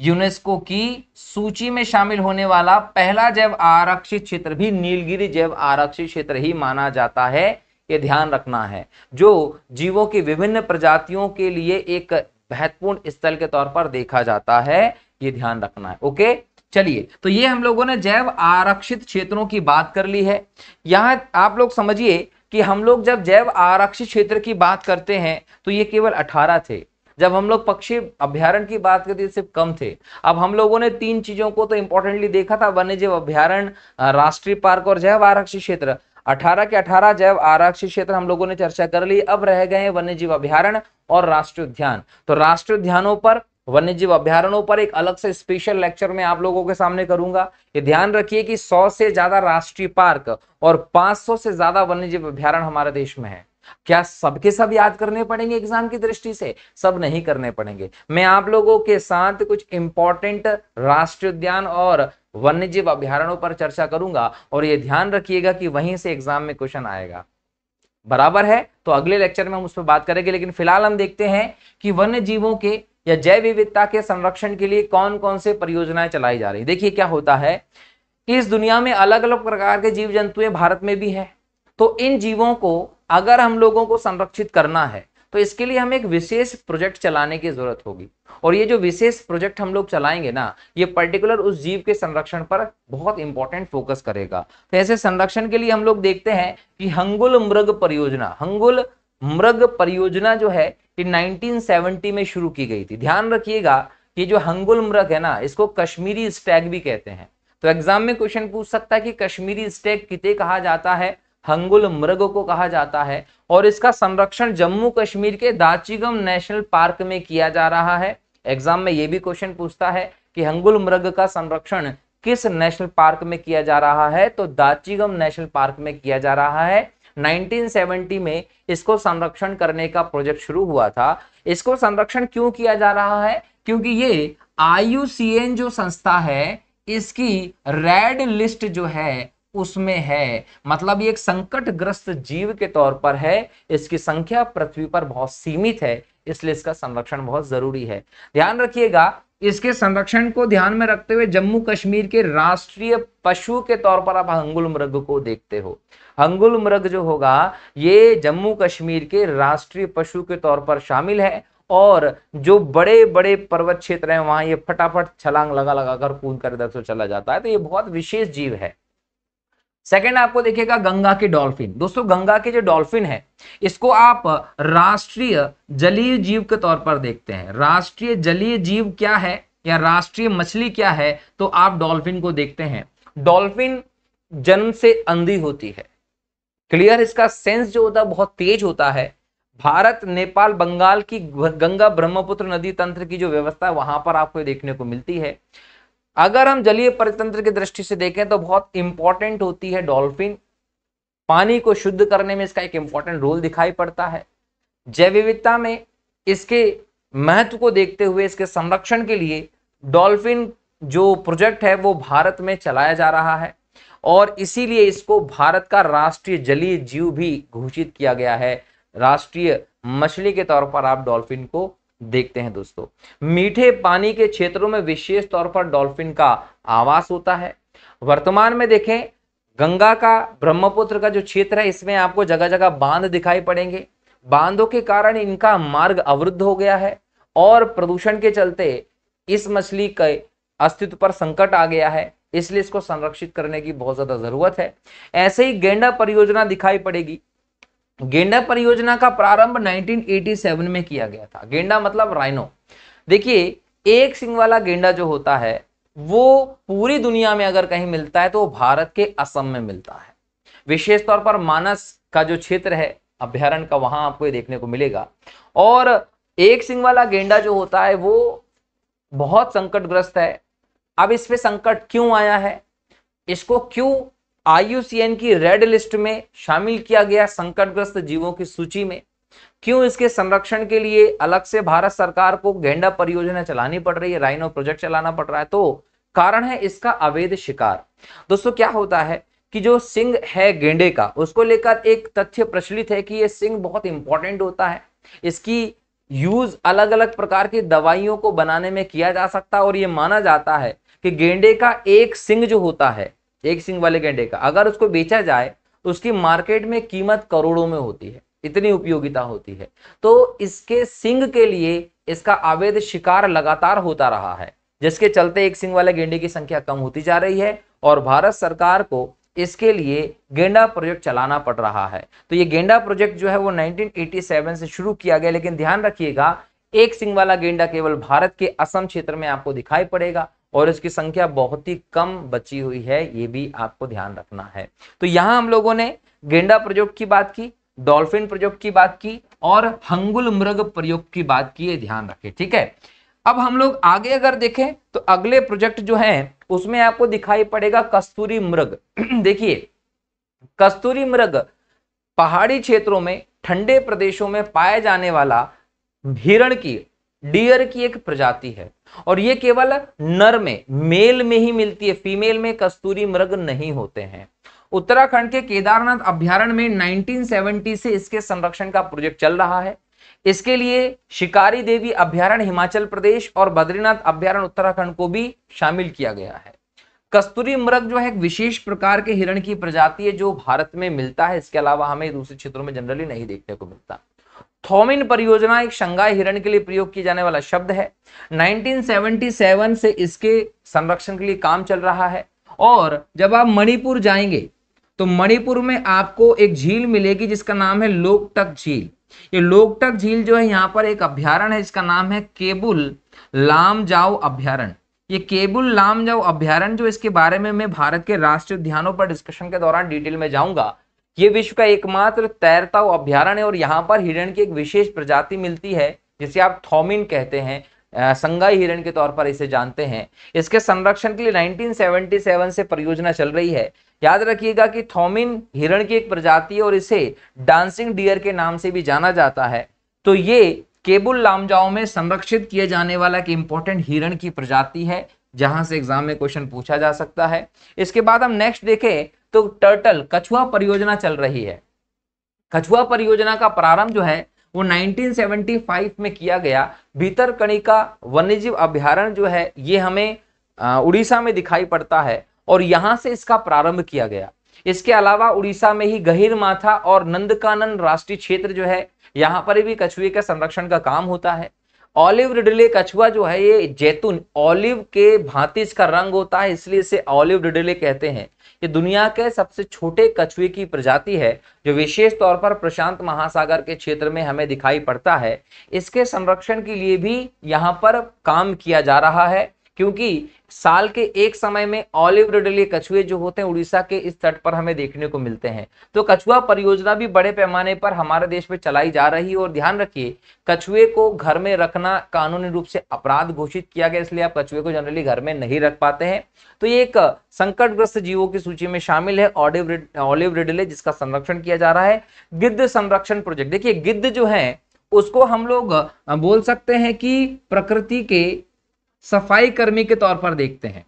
यूनेस्को की सूची में शामिल होने वाला पहला जैव आरक्षित क्षेत्र भी नीलगिरी जैव आरक्षित क्षेत्र ही माना जाता है ये ध्यान रखना है जो जीवों की विभिन्न प्रजातियों के लिए एक महत्वपूर्ण स्थल के तौर पर देखा जाता है ये ध्यान रखना है ओके चलिए तो ये हम लोगों ने जैव आरक्षित क्षेत्रों की बात कर ली है यहां आप लोग समझिए कि हम लोग जब जैव आरक्षित क्षेत्र की बात करते हैं तो ये केवल 18 थे जब हम लोग पक्षी अभ्यारण की बात करते तो सिर्फ कम थे अब हम लोगों ने तीन चीजों को तो इंपॉर्टेंटली देखा था वन्य जीव अभ्यारण राष्ट्रीय पार्क और जैव आरक्षित क्षेत्र 18 के 18 जैव आरक्षित क्षेत्र हम लोगों ने चर्चा कर ली अब रह गए वन्य जीव अभ्यारण और राष्ट्रीय उद्यान तो राष्ट्रीय उद्यानों पर वन्य जीव अभ्यारणों पर एक अलग से स्पेशल लेक्चर में आप लोगों के सामने करूंगा ये ध्यान रखिए कि 100 से ज्यादा राष्ट्रीय पार्क और 500 से ज्यादा वन्य जीव अभ्यारण हमारे देश में है क्या सबके सब याद करने पड़ेंगे एग्जाम की दृष्टि से सब नहीं करने पड़ेंगे मैं आप लोगों के साथ कुछ इंपॉर्टेंट राष्ट्रीय उद्यान और वन्य जीव अभ्यारणों पर चर्चा करूंगा और ये ध्यान रखिएगा कि वहीं से एग्जाम में क्वेश्चन आएगा बराबर है तो अगले लेक्चर में हम उस पर बात करेंगे लेकिन फिलहाल हम देखते हैं कि वन्य जीवों के या जैव विविधता के संरक्षण के लिए कौन कौन से परियोजनाएं चलाई जा रही देखिए क्या होता है कि इस दुनिया में अलग अलग प्रकार के जीव जंतुएं भारत में भी है तो इन जीवों को अगर हम लोगों को संरक्षित करना है तो इसके लिए हमें एक विशेष प्रोजेक्ट चलाने की जरूरत होगी और ये जो विशेष प्रोजेक्ट हम लोग चलाएंगे ना ये पर्टिकुलर उस जीव के संरक्षण पर बहुत इंपॉर्टेंट फोकस करेगा तो ऐसे संरक्षण के लिए हम लोग देखते हैं कि हंगुल मृग परियोजना हंगुल मृग परियोजना जो है ये 1970 में शुरू की गई थी ध्यान रखिएगा कि जो हंगुल मृग है ना इसको कश्मीरी स्टैग भी कहते हैं तो एग्जाम में क्वेश्चन पूछ सकता है कि कश्मीरी स्टैग कितने कहा जाता है हंगुल मृग को कहा जाता है और इसका संरक्षण जम्मू कश्मीर के दाचीगम नेशनल पार्क में किया जा रहा है एग्जाम में ये भी क्वेश्चन पूछता है कि हंगुल मृग का संरक्षण किस नेशनल पार्क में किया जा रहा है तो दाचीगम नेशनल पार्क में किया जा रहा है 1970 में इसको संरक्षण करने का प्रोजेक्ट शुरू हुआ था इसको संरक्षण क्यों किया जा रहा है क्योंकि ये आई जो संस्था है इसकी रेड लिस्ट जो है उसमें है मतलब ये एक संकट ग्रस्त जीव के तौर पर है इसकी संख्या पृथ्वी पर बहुत सीमित है इसलिए इसका संरक्षण बहुत जरूरी है ध्यान रखिएगा इसके संरक्षण को ध्यान में रखते हुए जम्मू कश्मीर के राष्ट्रीय पशु के तौर पर आप हंगुल मृग को देखते हो हंगुल मृग जो होगा ये जम्मू कश्मीर के राष्ट्रीय पशु के तौर पर शामिल है और जो बड़े बड़े पर्वत क्षेत्र हैं वहां ये फटाफट छलांग लगा लगा कर कूद कर इधर से चला जाता है तो ये बहुत विशेष जीव है सेकंड आपको देखिएगा गंगा के डॉल्फिन दोस्तों गंगा के जो डॉल्फिन है इसको आप राष्ट्रीय जलीय जीव के तौर पर देखते हैं राष्ट्रीय जलीय जीव क्या है या राष्ट्रीय मछली क्या है तो आप डॉल्फिन को देखते हैं डॉल्फिन जन्म से अंधी होती है क्लियर इसका सेंस जो होता है बहुत तेज होता है भारत नेपाल बंगाल की गंगा ब्रह्मपुत्र नदी तंत्र की जो व्यवस्था है वहां पर आपको देखने को मिलती है अगर हम जलीय परितंत्र की दृष्टि से देखें तो बहुत इंपॉर्टेंट होती है डॉल्फिन पानी को शुद्ध करने में इसका एक इंपॉर्टेंट रोल दिखाई पड़ता है जैव विविधता में इसके महत्व को देखते हुए इसके संरक्षण के लिए डॉल्फिन जो प्रोजेक्ट है वो भारत में चलाया जा रहा है और इसीलिए इसको भारत का राष्ट्रीय जलीय जीव भी घोषित किया गया है राष्ट्रीय मछली के तौर पर आप डॉल्फिन को देखते हैं दोस्तों मीठे पानी के क्षेत्रों में विशेष तौर पर डॉल्फिन का आवास होता है वर्तमान में देखें गंगा का ब्रह्मपुत्र का जो क्षेत्र है इसमें आपको जगह जगह बांध दिखाई पड़ेंगे बांधों के कारण इनका मार्ग अवरुद्ध हो गया है और प्रदूषण के चलते इस मछली के अस्तित्व पर संकट आ गया है इसलिए इसको संरक्षित करने की बहुत ज्यादा जरूरत है ऐसे ही गेंडा परियोजना दिखाई पड़ेगी गेंडा परियोजना का प्रारंभ 1987 में किया गया था गेंडा मतलब राइनो देखिए एक सिंग वाला गेंडा जो होता है वो पूरी दुनिया में अगर कहीं मिलता है तो वो भारत के असम में मिलता है विशेष तौर पर मानस का जो क्षेत्र है अभ्यारण का वहां आपको ये देखने को मिलेगा और एक सिंग वाला गेंडा जो होता है वो बहुत संकटग्रस्त है अब इस पर संकट क्यों आया है इसको क्यों आईयूसीएन की रेड लिस्ट में शामिल किया गया संकटग्रस्त जीवों की सूची में क्यों इसके संरक्षण के लिए अलग से भारत सरकार को गेंडा परियोजना चलानी पड़ रही है राइनो प्रोजेक्ट चलाना पड़ रहा है तो कारण है इसका अवैध शिकार दोस्तों क्या होता है कि जो सिंह है गेंडे का उसको लेकर एक तथ्य प्रचलित है कि ये सिंह बहुत इंपॉर्टेंट होता है इसकी यूज अलग अलग प्रकार की दवाइयों को बनाने में किया जा सकता है और ये माना जाता है कि गेंडे का एक सिंह जो होता है एक सिंग वाले गेंडे का अगर उसको बेचा जाए तो उसकी मार्केट में कीमत करोड़ों में होती है इतनी उपयोगिता होती है तो इसके सिंग के लिए इसका अवैध शिकार लगातार होता रहा है जिसके चलते एक सिंग वाले गेंडे की संख्या कम होती जा रही है और भारत सरकार को इसके लिए गेंडा प्रोजेक्ट चलाना पड़ रहा है तो ये गेंडा प्रोजेक्ट जो है वो 1987 से शुरू किया गया लेकिन ध्यान रखिएगा एक सिंग वाला गेंडा केवल भारत के असम क्षेत्र में आपको दिखाई पड़ेगा और इसकी संख्या बहुत ही कम बची हुई है ये भी आपको ध्यान रखना है तो यहां हम लोगों ने गेंडा प्रयोग की बात की डॉल्फिन प्रयोग की बात की और हंगुल मृग प्रयोग की बात की ये ध्यान रखें ठीक है अब हम लोग आगे अगर देखें तो अगले प्रोजेक्ट जो है उसमें आपको दिखाई पड़ेगा कस्तूरी मृग देखिए कस्तूरी मृग पहाड़ी क्षेत्रों में ठंडे प्रदेशों में पाए जाने वाला हिरण की डियर की एक प्रजाति है और ये केवल नर में मेल में ही मिलती है फीमेल में कस्तूरी मृग नहीं होते हैं उत्तराखंड के केदारनाथ अभ्यारण में 1970 से इसके संरक्षण का प्रोजेक्ट चल रहा है इसके लिए शिकारी देवी अभ्यारण हिमाचल प्रदेश और बद्रीनाथ अभ्यारण उत्तराखंड को भी शामिल किया गया है कस्तूरी मृग जो है एक विशेष प्रकार के हिरण की प्रजाति है जो भारत में मिलता है इसके अलावा हमें दूसरे क्षेत्रों में जनरली नहीं देखने को मिलता थॉमिन परियोजना एक शंघाई हिरण के लिए प्रयोग किया जाने वाला शब्द है 1977 से इसके संरक्षण के लिए काम चल रहा है और जब आप मणिपुर जाएंगे तो मणिपुर में आपको एक झील मिलेगी जिसका नाम है लोकटक झील ये लोकटक झील जो है यहाँ पर एक अभ्यारण है जिसका नाम है केबुल लाम जाओ अभ्यारण ये केबुल लाम जाओ अभ्यारण जो इसके बारे में मैं भारत के राष्ट्रीय उद्यानों पर डिस्कशन के दौरान डिटेल में जाऊंगा ये विश्व का एकमात्र तैरता हुआ अभ्यारण्य और यहाँ पर हिरण की एक विशेष प्रजाति मिलती है जिसे आप थॉमिन कहते हैं संगाई हिरण के तौर पर इसे जानते हैं इसके संरक्षण के लिए 1977 से परियोजना चल रही है याद रखिएगा कि थॉमिन हिरण की एक प्रजाति है और इसे डांसिंग डियर के नाम से भी जाना जाता है तो ये केबुल लामजाओ में संरक्षित किए जाने वाला एक इंपॉर्टेंट हिरण की प्रजाति है जहां से एग्जाम में क्वेश्चन पूछा जा सकता है इसके बाद हम नेक्स्ट देखें तो टर्टल कछुआ परियोजना चल रही है कछुआ परियोजना का प्रारंभ जो है वो 1975 में किया गया भीतर भीतरकणिका वन्यजीव अभ्यारण जो है ये हमें उड़ीसा में दिखाई पड़ता है और यहां से इसका प्रारंभ किया गया इसके अलावा उड़ीसा में ही गहिर माथा और नंदकानन राष्ट्रीय क्षेत्र जो है यहाँ पर भी कछुए के संरक्षण का काम होता है ऑलिव रिडले कछुआ जो है ये जैतून ऑलिव के भांति इसका रंग होता है इसलिए इसे ऑलिव रिडले कहते हैं ये दुनिया के सबसे छोटे कछुए की प्रजाति है जो विशेष तौर पर प्रशांत महासागर के क्षेत्र में हमें दिखाई पड़ता है इसके संरक्षण के लिए भी यहाँ पर काम किया जा रहा है क्योंकि साल के एक समय में ऑलिव रिडली कछुए जो होते हैं उड़ीसा के इस तट पर हमें देखने को मिलते हैं तो कछुआ परियोजना भी बड़े पैमाने पर हमारे देश में चलाई जा रही है और ध्यान रखिए कछुए को घर में रखना कानूनी रूप से अपराध घोषित किया गया इसलिए आप कछुए को जनरली घर में नहीं रख पाते हैं तो ये एक संकटग्रस्त जीवों की सूची में शामिल है ऑलिव ऑलिव रिडले जिसका संरक्षण किया जा रहा है गिद्ध संरक्षण प्रोजेक्ट देखिए गिद्ध जो है उसको हम लोग बोल सकते हैं कि प्रकृति के सफाई कर्मी के तौर पर देखते हैं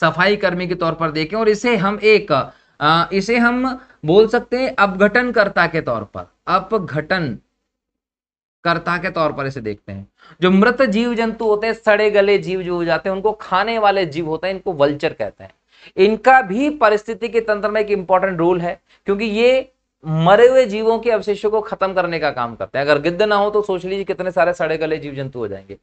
सफाई कर्मी के तौर पर देखें और इसे हम एक आ, इसे हम बोल सकते हैं अपघटनकर्ता के तौर पर अपघटन कर्ता के तौर पर इसे देखते हैं जो मृत जीव जंतु होते हैं सड़े गले जीव जो हो जाते हैं उनको खाने वाले जीव होते हैं इनको वल्चर कहते हैं इनका भी परिस्थिति के तंत्र में एक इंपॉर्टेंट रोल है क्योंकि ये मरे हुए जीवों के अवशेषों को खत्म करने का काम करते हैं अगर गिद्ध ना हो तो सोच लीजिए कितने सारे सड़े गले जीव जंतु हो जाएंगे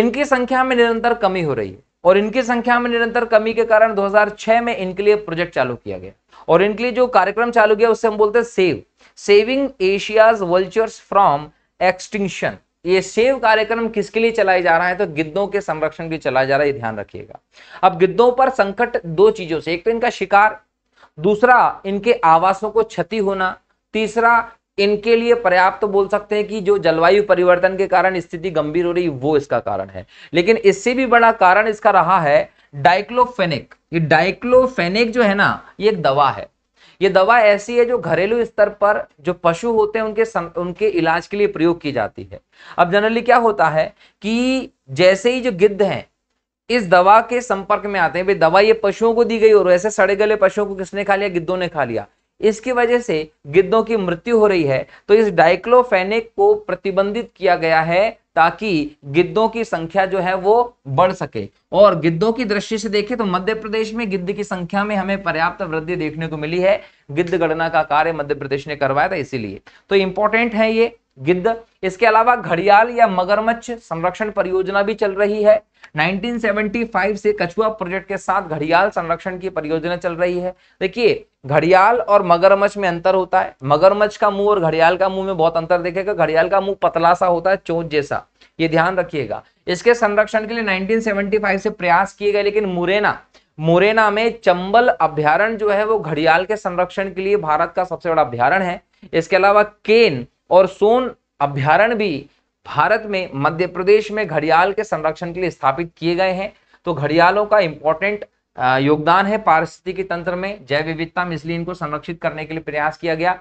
इनकी संख्या में निरंतर कमी हो रही है और इनकी संख्या में निरंतर कमी के कारण 2006 में इनके लिए प्रोजेक्ट चालू किया गया और इनके लिए जो कार्यक्रम चालू किया उससे हम बोलते हैं save saving Asia's vultures from extinction ये सेव कार्यक्रम किसके लिए चलाया जा रहा है तो गिद्धों के संरक्षण के चलाया जा रहा है ध्यान रखिएगा अब गिद्धों पर संकट दो चीजों से एक तो इनका शिकार दूसरा इनके आवासों को क्षति होना तीसरा इनके लिए पर्याप्त तो बोल सकते हैं कि जो जलवायु परिवर्तन के कारण स्थिति गंभीर हो रही वो इसका कारण है लेकिन इससे भी बड़ा कारण इसका रहा है डाइक्लोफेनिक ये डाइक्लोफेनिक जो है ना ये एक दवा है ये दवा ऐसी है जो घरेलू स्तर पर जो पशु होते हैं उनके सं, उनके इलाज के लिए प्रयोग की जाती है अब जनरली क्या होता है कि जैसे ही जो गिद्ध हैं इस दवा के संपर्क में आते हैं भाई दवा ये पशुओं को दी गई और ऐसे सड़े गले पशुओं को किसने खा लिया गिद्धों ने खा लिया इसकी वजह से गिद्धों की मृत्यु हो रही है तो इस डाइक्लोफेनिक को प्रतिबंधित किया गया है ताकि गिद्धों की संख्या जो है वो बढ़ सके और गिद्धों की दृष्टि से देखें तो मध्य प्रदेश में गिद्ध की संख्या में हमें पर्याप्त वृद्धि देखने को मिली है गिद्ध गणना का कार्य मध्य प्रदेश ने करवाया था इसीलिए तो इंपॉर्टेंट है ये गिद्ध इसके अलावा घड़ियाल या मगरमच्छ संरक्षण परियोजना भी चल रही है 1975 से कछुआ प्रोजेक्ट के साथ घड़ियाल संरक्षण की परियोजना चल रही है देखिए घड़ियाल और मगरमच्छ में अंतर होता है मगरमच्छ का मुंह और घड़ियाल का मुंह में बहुत अंतर देखेगा घड़ियाल का मुंह पतला सा होता है चोट जैसा ये ध्यान रखिएगा इसके संरक्षण के लिए नाइनटीन से प्रयास किए गए लेकिन मुरैना मुरैना में चंबल अभ्यारण जो है वो घड़ियाल के संरक्षण के लिए भारत का सबसे बड़ा अभ्यारण है इसके अलावा केन और सोन अभ्यारण भी भारत में मध्य प्रदेश में घड़ियाल के संरक्षण के लिए स्थापित किए गए हैं तो घड़ियालों का इंपॉर्टेंट योगदान है पारिस्थितिकी तंत्र में जैव विविधता में इसलिए इनको संरक्षित करने के लिए प्रयास किया गया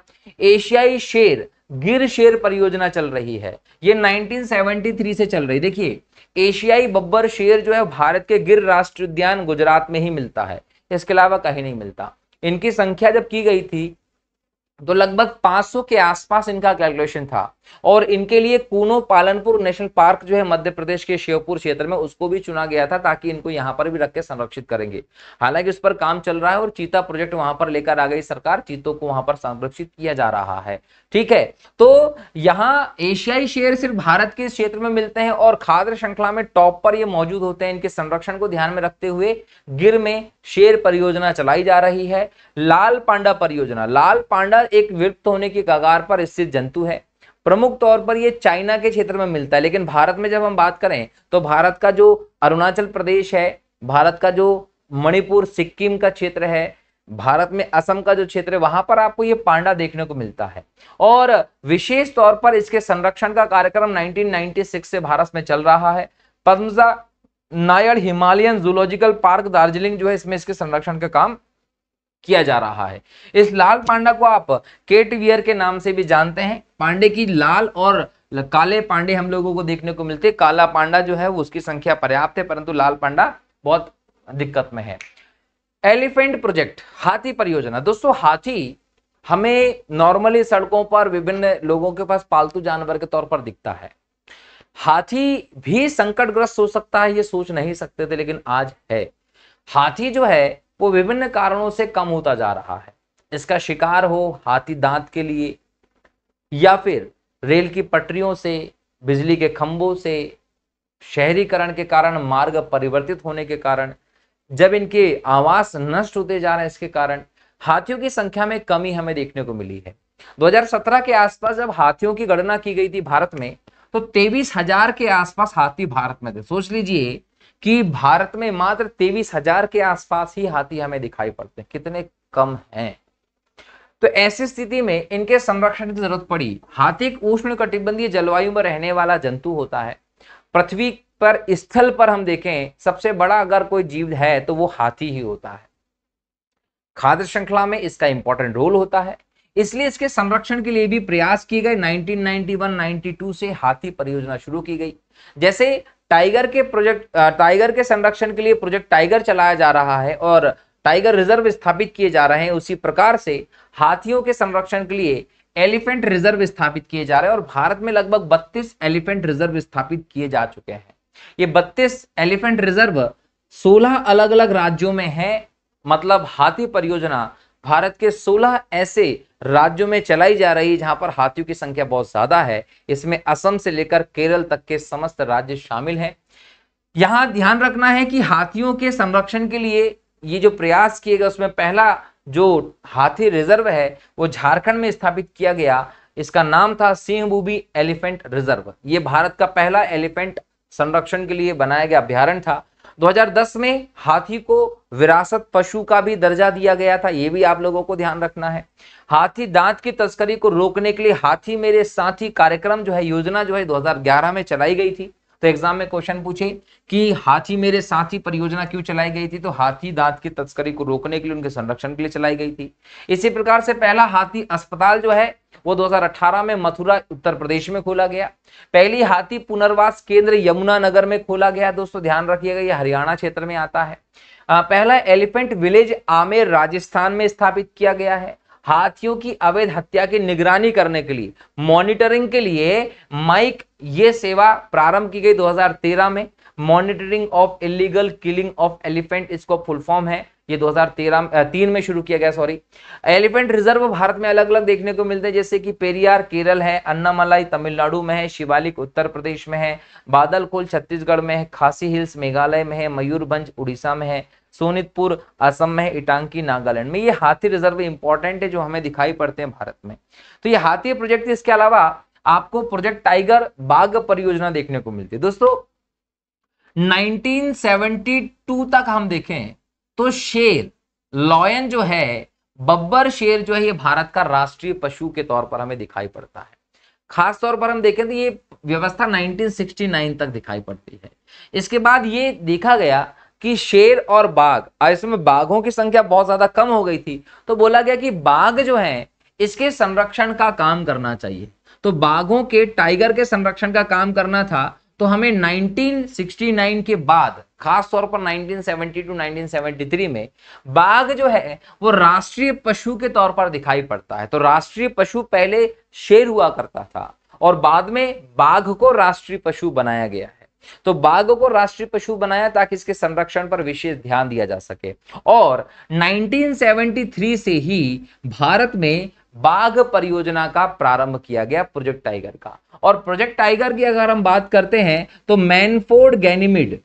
एशियाई शेर गिर शेर परियोजना चल रही है ये 1973 से चल रही देखिए एशियाई बब्बर शेर जो है भारत के गिर राष्ट्रीय उद्यान गुजरात में ही मिलता है इसके अलावा कहीं नहीं मिलता इनकी संख्या जब की गई थी तो लगभग 500 के आसपास इनका कैलकुलेशन था और इनके लिए कूनो पालनपुर नेशनल पार्क जो है मध्य प्रदेश के शिवपुर क्षेत्र में उसको भी चुना गया था ताकि इनको यहां पर भी रख के संरक्षित करेंगे हालांकि उस पर काम चल रहा है और चीता प्रोजेक्ट वहां पर लेकर आ गई सरकार चीतों को वहां पर संरक्षित किया जा रहा है ठीक है तो यहाँ एशियाई शेर सिर्फ भारत के क्षेत्र में मिलते हैं और खाद्य श्रृंखला में टॉप पर ये मौजूद होते हैं इनके संरक्षण को ध्यान में रखते हुए गिर में शेर परियोजना चलाई जा रही है लाल पांडा परियोजना लाल पांडा एक विलुप्त होने की कगार पर स्थित जंतु है प्रमुख तौर पर यह चाइना के क्षेत्र में मिलता है लेकिन भारत में जब हम बात करें तो भारत का जो अरुणाचल प्रदेश है भारत का जो मणिपुर सिक्किम का क्षेत्र है भारत में असम का जो क्षेत्र है वहां पर आपको ये पांडा देखने को मिलता है और विशेष तौर पर इसके संरक्षण का कार्यक्रम 1996 से भारत में चल रहा है Padmaja Nair Himalayan zoological park Darjeeling जो है इसमें इसके संरक्षण का काम किया जा रहा है इस लाल पांडा को आप केट वियर के नाम से भी जानते हैं पांडे की लाल और काले पांडे हम लोगों को देखने को मिलते काला पांडा जो है वो उसकी संख्या पर्याप्त है परंतु लाल पांडा बहुत दिक्कत में है एलिफेंट प्रोजेक्ट हाथी परियोजना दोस्तों हाथी हमें नॉर्मली सड़कों पर विभिन्न लोगों के पास पालतू जानवर के तौर पर दिखता है हाथी भी संकटग्रस्त हो सकता है ये सोच नहीं सकते थे लेकिन आज है हाथी जो है वो विभिन्न कारणों से कम होता जा रहा है इसका शिकार हो हाथी दांत के लिए या फिर रेल की पटरियों से बिजली के खंभों से शहरीकरण के कारण मार्ग परिवर्तित होने के कारण जब इनके आवास नष्ट होते जा रहे हैं इसके कारण हाथियों की संख्या में कमी हमें देखने को मिली है 2017 के आसपास जब हाथियों की गणना की गई थी भारत में तो तेवीस हजार के आसपास हाथी भारत में थे सोच लीजिए कि भारत में मात्र तेवीस हजार के आसपास ही हाथी हमें दिखाई पड़ते हैं कितने कम हैं तो ऐसी स्थिति में इनके संरक्षण की जरूरत पड़ी हाथी एक उष्ण कटिबंधीय जलवायु में रहने वाला जंतु होता है पृथ्वी पर स्थल पर हम देखें सबसे बड़ा अगर कोई जीव है तो वो हाथी ही होता है खाद्य श्रृंखला में इसका इंपॉर्टेंट रोल होता है इसलिए इसके संरक्षण के लिए भी प्रयास किए गए 1991-92 से हाथी परियोजना शुरू की गई जैसे टाइगर के प्रोजेक्ट टाइगर के संरक्षण के लिए प्रोजेक्ट टाइगर चलाया जा रहा है और टाइगर रिजर्व स्थापित किए जा रहे हैं उसी प्रकार से हाथियों के संरक्षण के लिए एलिफेंट रिजर्व स्थापित किए जा रहे हैं और भारत में लगभग 32 एलिफेंट रिजर्व स्थापित किए जा चुके हैं ये 32 एलिफेंट रिजर्व 16 अलग अलग राज्यों में है मतलब हाथी परियोजना भारत के सोलह ऐसे राज्यों में चलाई जा रही है जहां पर हाथियों की संख्या बहुत ज्यादा है इसमें असम से लेकर केरल तक के समस्त राज्य शामिल हैं यहां ध्यान रखना है कि हाथियों के संरक्षण के लिए ये जो प्रयास किए गए उसमें पहला जो हाथी रिजर्व है वो झारखंड में स्थापित किया गया इसका नाम था सिंहभूबी एलिफेंट रिजर्व ये भारत का पहला एलिफेंट संरक्षण के लिए बनाया गया अभ्यारण था 2010 में हाथी को विरासत पशु का भी दर्जा दिया गया था यह भी आप लोगों को ध्यान रखना है हाथी दांत की तस्करी को रोकने के लिए हाथी मेरे साथी कार्यक्रम जो है योजना जो है 2011 में चलाई गई थी तो एग्जाम में क्वेश्चन पूछे कि हाथी मेरे साथी परियोजना क्यों चलाई गई थी तो हाथी दांत की तस्करी को रोकने के लिए उनके संरक्षण के लिए चलाई गई थी इसी प्रकार से पहला हाथी अस्पताल जो है वो 2018 में मथुरा उत्तर प्रदेश में खोला गया पहली हाथी पुनर्वास केंद्र यमुनानगर में खोला गया दोस्तों ध्यान रखिएगा ये हरियाणा क्षेत्र में आता है पहला एलिफेंट विलेज आमेर राजस्थान में स्थापित किया गया है हाथियों की अवैध हत्या की निगरानी करने के लिए मॉनिटरिंग के लिए माइक ये सेवा प्रारंभ की गई 2013 में monitoring of illegal killing of elephant इसको फुल फॉर्म है ये 2013 तीन में शुरू किया गया सॉरी एलिफेंट रिजर्व भारत में अलग अलग देखने को मिलते हैं जैसे कि पेरियार केरल है अन्नामलाई तमिलनाडु में है शिवालिक उत्तर प्रदेश में है बादलकोल छत्तीसगढ़ में है खासी हिल्स मेघालय में है मयूरभंज उड़ीसा में है सोनितपुर असम में इटांकी नागालैंड में ये हाथी रिजर्व इंपॉर्टेंट है जो हमें दिखाई पड़ते हैं भारत में तो ये हाथी प्रोजेक्ट इसके अलावा आपको प्रोजेक्ट टाइगर बाघ परियोजना देखने को मिलती है दोस्तों 1972 तक हम देखें तो शेर लॉयन जो है बब्बर शेर जो है ये भारत का राष्ट्रीय पशु के तौर पर हमें दिखाई पड़ता है खास तौर पर हम देखें तो ये व्यवस्था 1969 तक दिखाई पड़ती है इसके बाद ये देखा गया कि शेर और बाघ इसमें बाघों की संख्या बहुत ज्यादा कम हो गई थी तो बोला गया कि बाघ जो है इसके संरक्षण का काम करना चाहिए तो बाघों के टाइगर के संरक्षण का काम करना था तो हमें 1969 के बाद खास तौर पर 1970 टू 1973 में बाघ जो है वो राष्ट्रीय पशु के तौर पर दिखाई पड़ता है तो राष्ट्रीय पशु पहले शेर हुआ करता था और बाद में बाघ को राष्ट्रीय पशु बनाया गया है तो बाघ को राष्ट्रीय पशु बनाया ताकि इसके संरक्षण पर विशेष ध्यान दिया जा सके और 1973 से ही भारत में बाघ परियोजना का प्रारंभ किया गया प्रोजेक्ट टाइगर का और प्रोजेक्ट टाइगर की अगर हम बात करते हैं तो मैनफोर्ड गैनिमिड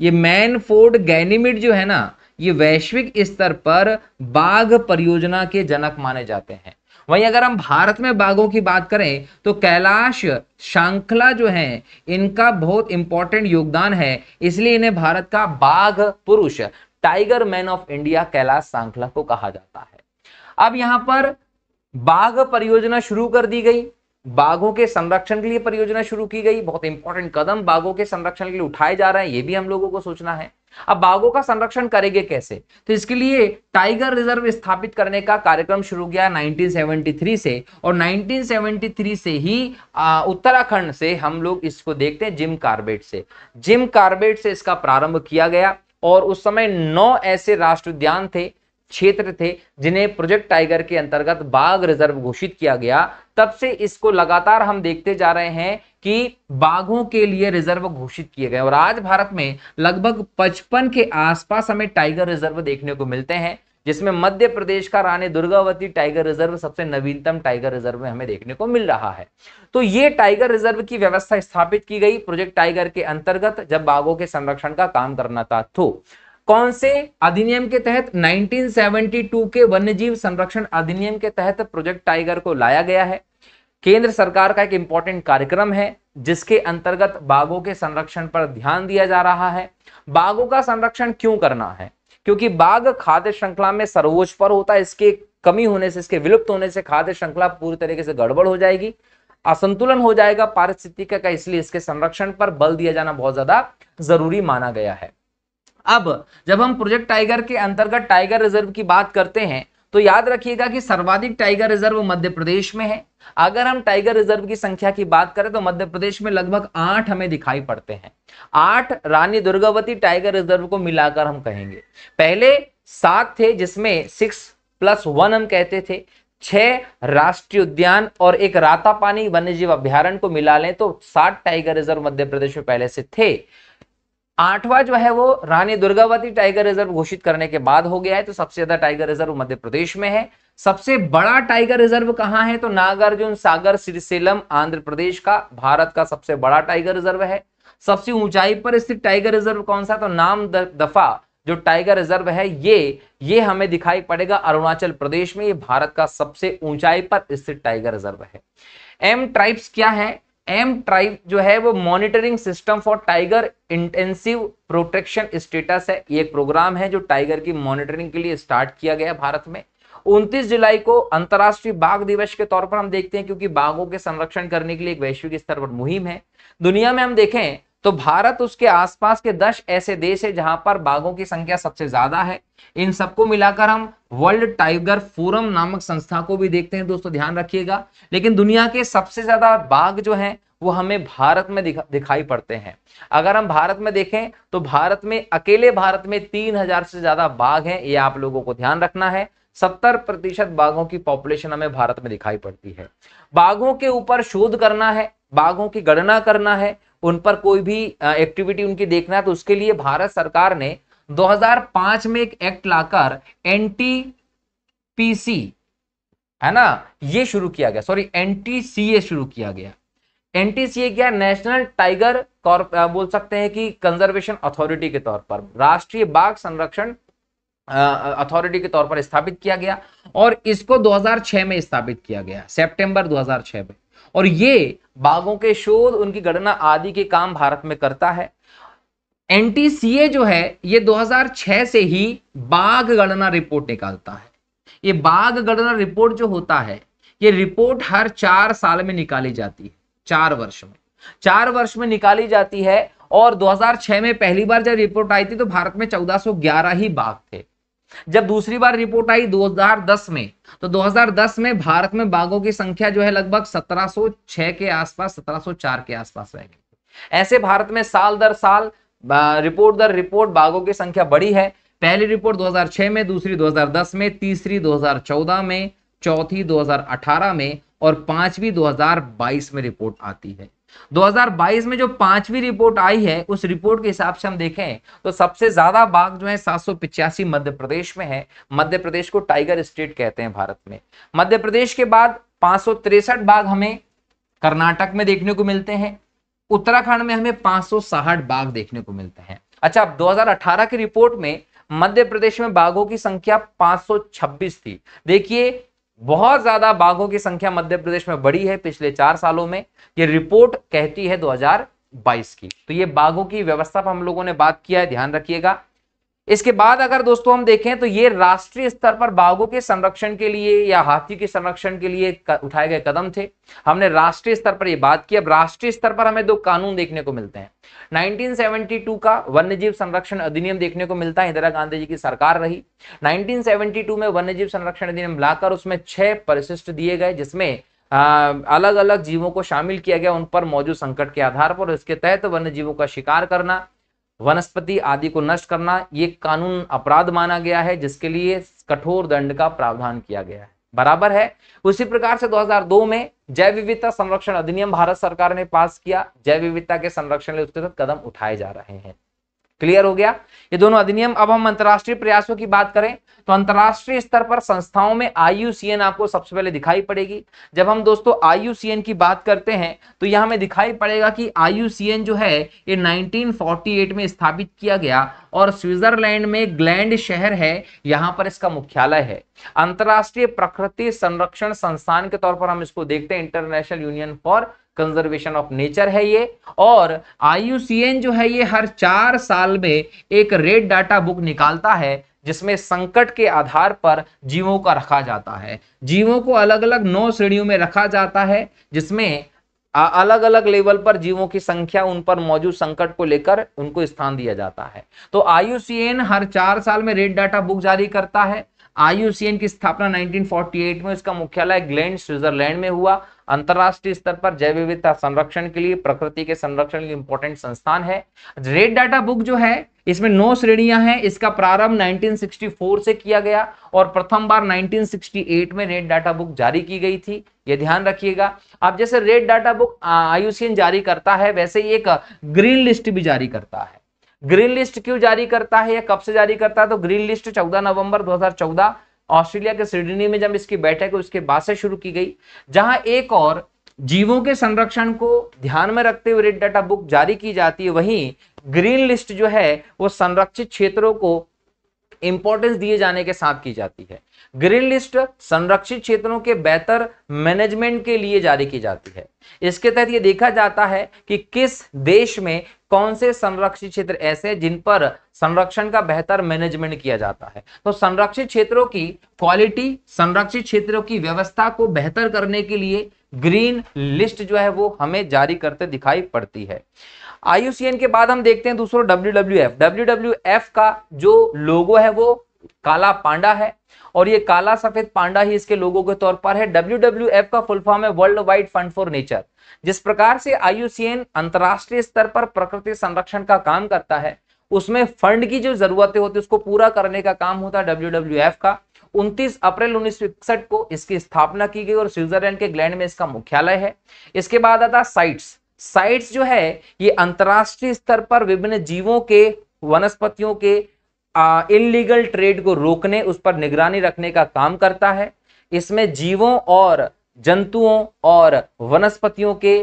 ये मैनफोर्ड गैनिमिड जो है ना ये वैश्विक स्तर पर बाघ परियोजना के जनक माने जाते हैं वहीं अगर हम भारत में बाघों की बात करें तो कैलाश शांखला जो है इनका बहुत इंपॉर्टेंट योगदान है इसलिए इन्हें भारत का बाघ पुरुष tiger man of India Kailash Sankhala को कहा जाता है अब यहां पर बाघ परियोजना शुरू कर दी गई बाघों के संरक्षण के लिए परियोजना शुरू की गई बहुत इंपॉर्टेंट कदम बाघों के संरक्षण के लिए उठाए जा रहे हैं ये भी हम लोगों को सोचना है अब बाघों का संरक्षण करेंगे कैसे तो इसके लिए टाइगर रिजर्व स्थापित करने का कार्यक्रम शुरू किया 1973 से और 1973 से ही उत्तराखंड से हम लोग इसको देखते हैं जिम कार्बेट से जिम कार्बेट से इसका प्रारंभ किया गया और उस समय नौ ऐसे राष्ट्र उद्यान थे क्षेत्र थे जिन्हें प्रोजेक्ट टाइगर के अंतर्गत बाघ रिजर्व घोषित किया गया तब से इसको लगातार हम देखते जा रहे हैं कि बाघों के लिए रिजर्व घोषित किए गए और आज भारत में लगभग 55 के आसपास हमें टाइगर रिजर्व देखने को मिलते हैं जिसमें मध्य प्रदेश का रानी दुर्गावती टाइगर रिजर्व सबसे नवीनतम टाइगर रिजर्व में हमें देखने को मिल रहा है तो ये टाइगर रिजर्व की व्यवस्था स्थापित की गई प्रोजेक्ट टाइगर के अंतर्गत जब बाघों के संरक्षण का काम करना था तो कौन से अधिनियम के तहत 1972 के वन्यजीव संरक्षण अधिनियम के तहत प्रोजेक्ट टाइगर को लाया गया है केंद्र सरकार का एक इंपॉर्टेंट कार्यक्रम है जिसके अंतर्गत बाघों के संरक्षण पर ध्यान दिया जा रहा है बाघों का संरक्षण क्यों करना है क्योंकि बाघ खाद्य श्रृंखला में सर्वोच्च पर होता है इसके कमी होने से इसके विलुप्त होने से खाद्य श्रृंखला पूरी तरीके से गड़बड़ हो जाएगी असंतुलन हो जाएगा पारिस्थितिक का इसलिए इसके संरक्षण पर बल दिया जाना बहुत ज्यादा जरूरी माना गया है अब जब हम प्रोजेक्ट टाइगर के अंतर्गत टाइगर रिजर्व की बात करते हैं तो याद रखिएगा कि सर्वाधिक टाइगर रिजर्व मध्य प्रदेश में है अगर हम टाइगर रिजर्व की संख्या की बात करें तो मध्य प्रदेश में लगभग आठ हमें दिखाई पड़ते हैं आठ रानी दुर्गावती टाइगर रिजर्व को मिलाकर हम कहेंगे पहले सात थे जिसमें सिक्स प्लस वन हम कहते थे छह राष्ट्रीय उद्यान और एक रातापानी वन्यजीव अभ्यारण को मिला लें तो सात टाइगर रिजर्व मध्य प्रदेश में पहले से थे आठवा जो है वो रानी दुर्गावती टाइगर रिजर्व घोषित करने के बाद हो गया है तो सबसे ज्यादा टाइगर रिजर्व मध्य प्रदेश में है सबसे बड़ा टाइगर रिजर्व कहाँ है तो नागार्जुन सागर सिरसेलम आंध्र प्रदेश का भारत का सबसे बड़ा टाइगर रिजर्व है सबसे ऊंचाई पर स्थित टाइगर रिजर्व कौन सा तो नाम दफा जो टाइगर रिजर्व है ये ये हमें दिखाई पड़ेगा अरुणाचल प्रदेश में ये भारत का सबसे ऊंचाई पर स्थित टाइगर रिजर्व है एम ट्राइब्स क्या है एम ट्राइब जो है वो monitoring system for tiger intensive protection status है ये प्रोग्राम है जो टाइगर की मॉनिटरिंग के लिए स्टार्ट किया गया भारत में 29 जुलाई को अंतर्राष्ट्रीय बाघ दिवस के तौर पर हम देखते हैं क्योंकि बाघों के संरक्षण करने के लिए एक वैश्विक स्तर पर मुहिम है दुनिया में हम देखें तो भारत उसके आसपास के दस ऐसे देश है जहां पर बाघों की संख्या सबसे ज्यादा है इन सबको मिलाकर हम वर्ल्ड टाइगर फोरम नामक संस्था को भी देखते हैं दोस्तों ध्यान रखिएगा लेकिन दुनिया के सबसे ज्यादा बाघ जो है वो हमें भारत में दिखा, दिखाई पड़ते हैं अगर हम भारत में देखें तो भारत में अकेले भारत में तीन हजार से ज्यादा बाघ हैं ये आप लोगों को ध्यान रखना है सत्तर प्रतिशत बाघों की पॉपुलेशन हमें भारत में दिखाई पड़ती है बाघों के ऊपर शोध करना है बाघों की गणना करना है उन पर कोई भी एक्टिविटी उनकी देखना है तो उसके लिए भारत सरकार ने 2005 में एक एक्ट लाकर एंटी पीसी है ना ये शुरू किया गया सॉरी एंटी शुरू किया गया एंटी क्या नेशनल टाइगर बोल सकते हैं कि कंजर्वेशन अथॉरिटी के तौर पर राष्ट्रीय बाघ संरक्षण अथॉरिटी के तौर पर स्थापित किया गया और इसको 2006 में स्थापित किया गया सितंबर 2006 में और ये बाघों के शोध उनकी गणना आदि के काम भारत में करता है एन जो है ये 2006 से ही बाघ गणना रिपोर्ट निकालता है ये बाघ गणना रिपोर्ट जो होता है ये रिपोर्ट हर चार साल में निकाली जाती है चार वर्ष में चार वर्ष में निकाली जाती है और 2006 में पहली बार जब रिपोर्ट आई थी तो भारत में 1411 ही बाघ थे जब दूसरी बार रिपोर्ट आई 2010 में तो 2010 में भारत में बाघों की संख्या जो है लगभग 1706 के आसपास 1704 के आसपास रह गई ऐसे भारत में साल दर साल रिपोर्ट दर रिपोर्ट बाघों की संख्या बढ़ी है पहली रिपोर्ट 2006 में दूसरी 2010 में तीसरी 2014 में चौथी 2018 में और पांचवी 2022 में रिपोर्ट आती है 2022 में जो पांचवी रिपोर्ट आई है उस रिपोर्ट के हिसाब से हम देखें तो सबसे ज्यादा बाघ जो है सात मध्य प्रदेश में है मध्य प्रदेश को टाइगर स्टेट कहते हैं भारत में मध्य प्रदेश के बाद पांच बाघ हमें कर्नाटक में देखने को मिलते हैं उत्तराखंड में हमें पांच बाघ देखने को मिलते हैं अच्छा अब 2018 की रिपोर्ट में मध्य प्रदेश में बाघों की संख्या 526 थी देखिए बहुत ज्यादा बाघों की संख्या मध्य प्रदेश में बढ़ी है पिछले चार सालों में ये रिपोर्ट कहती है 2022 की तो ये बाघों की व्यवस्था पर हम लोगों ने बात किया है ध्यान रखिएगा इसके बाद अगर दोस्तों हम देखें तो ये राष्ट्रीय स्तर पर बाघों के संरक्षण के लिए या हाथी के संरक्षण के लिए उठाए गए कदम थे हमने राष्ट्रीय स्तर पर ये बात की अब राष्ट्रीय स्तर पर हमें दो कानून देखने को मिलते हैं 1972 का वन्यजीव संरक्षण अधिनियम देखने को मिलता है इंदिरा गांधी जी की सरकार रही 1972 में वन्यजीव संरक्षण अधिनियम लाकर उसमें छह परिशिष्ट दिए गए जिसमें आ, अलग अलग जीवों को शामिल किया गया उन पर मौजूद संकट के आधार पर इसके तहत वन्य जीवों का शिकार करना वनस्पति आदि को नष्ट करना ये कानून अपराध माना गया है जिसके लिए कठोर दंड का प्रावधान किया गया है बराबर है उसी प्रकार से 2002 में जैव विविधता संरक्षण अधिनियम भारत सरकार ने पास किया जैव विविधता के संरक्षण उसके साथ कदम उठाए जा रहे हैं क्लियर हो गया ये दोनों अधिनियम अब हम अंतरराष्ट्रीय प्रयासों की बात करें तो अंतरराष्ट्रीय स्तर पर संस्थाओं में आईयूसीएन आपको सबसे पहले दिखाई पड़ेगी जब हम दोस्तों आईयूसीएन की बात करते हैं तो यह हमें दिखाई पड़ेगा कि आईयूसीएन जो है ये 1948 में स्थापित किया गया और स्विट्जरलैंड में ग्लैंड शहर है यहां पर इसका मुख्यालय है अंतर्राष्ट्रीय प्रकृति संरक्षण संस्थान के तौर पर हम इसको देखते हैं international union for conservation of nature है ये और आई जो है ये हर चार साल में एक रेड डाटा बुक निकालता है जिसमें संकट के आधार पर जीवों का रखा जाता है जीवों को अलग अलग नौ श्रेणियों में रखा जाता है जिसमें अलग अलग लेवल पर जीवों की संख्या उन पर मौजूद संकट को लेकर उनको स्थान दिया जाता है तो आयुसीएन हर चार साल में रेड डाटा बुक जारी करता है आईयूसीएन की स्थापना 1948 में इसका मुख्यालय ग्लैंड स्विट्जरलैंड में हुआ अंतरराष्ट्रीय स्तर पर जैव विविधता संरक्षण के लिए प्रकृति के संरक्षण के लिए इंपॉर्टेंट संस्थान है रेड डाटा बुक जो है इसमें नौ श्रेणियां हैं इसका प्रारंभ 1964 से किया गया और प्रथम बार 1968 में रेड डाटा बुक जारी की गई थी ये ध्यान रखिएगा अब जैसे रेड डाटा बुक आयुषीन जारी करता है वैसे ही एक ग्रीन लिस्ट भी जारी करता है ग्रीन लिस्ट क्यों जारी करता है या कब से जारी करता है तो ग्रीन लिस्ट 14 नवंबर 2014 ऑस्ट्रेलिया के सिडनी में जब इसकी बैठक उसके बाद से शुरू की गई जहां एक और जीवों के संरक्षण को ध्यान में रखते हुए रेड डाटा बुक जारी की जाती है वहीं ग्रीन लिस्ट जो है वो संरक्षित क्षेत्रों को इंपॉर्टेंस दिए जाने के साथ की जाती है ग्रीन लिस्ट संरक्षित क्षेत्रों के बेहतर मैनेजमेंट के लिए जारी की जाती है इसके तहत ये देखा जाता है कि किस देश में कौन से संरक्षित क्षेत्र ऐसे जिन पर संरक्षण का बेहतर मैनेजमेंट किया जाता है तो संरक्षित क्षेत्रों की क्वालिटी संरक्षित क्षेत्रों की व्यवस्था को बेहतर करने के लिए ग्रीन लिस्ट जो है वो हमें जारी करते दिखाई पड़ती है आयुसीएन के बाद हम देखते हैं दूसरों डब्ल्यू डब्ल्यू का जो लोगो है वो काला पांडा है और ये काला सफेद पांडा ही इसके लोगों के तौर पर है डब्ल्यू का फुल फॉर्म है world wide fund for nature जिस प्रकार से आईयूसीएन अंतरराष्ट्रीय स्तर पर प्रकृति संरक्षण का काम करता है उसमें फंड की जो जरूरतें होती है उसको पूरा करने का काम होता है डब्ल्यू का 29 अप्रैल उन्नीस को इसकी स्थापना की गई और स्विट्जरलैंड के ग्लैंड में इसका मुख्यालय है इसके बाद आता साइट्स साइट्स जो है ये अंतर्राष्ट्रीय स्तर पर विभिन्न जीवों के वनस्पतियों के इलीगल ट्रेड को रोकने उस पर निगरानी रखने का काम करता है इसमें जीवों और जंतुओं और वनस्पतियों के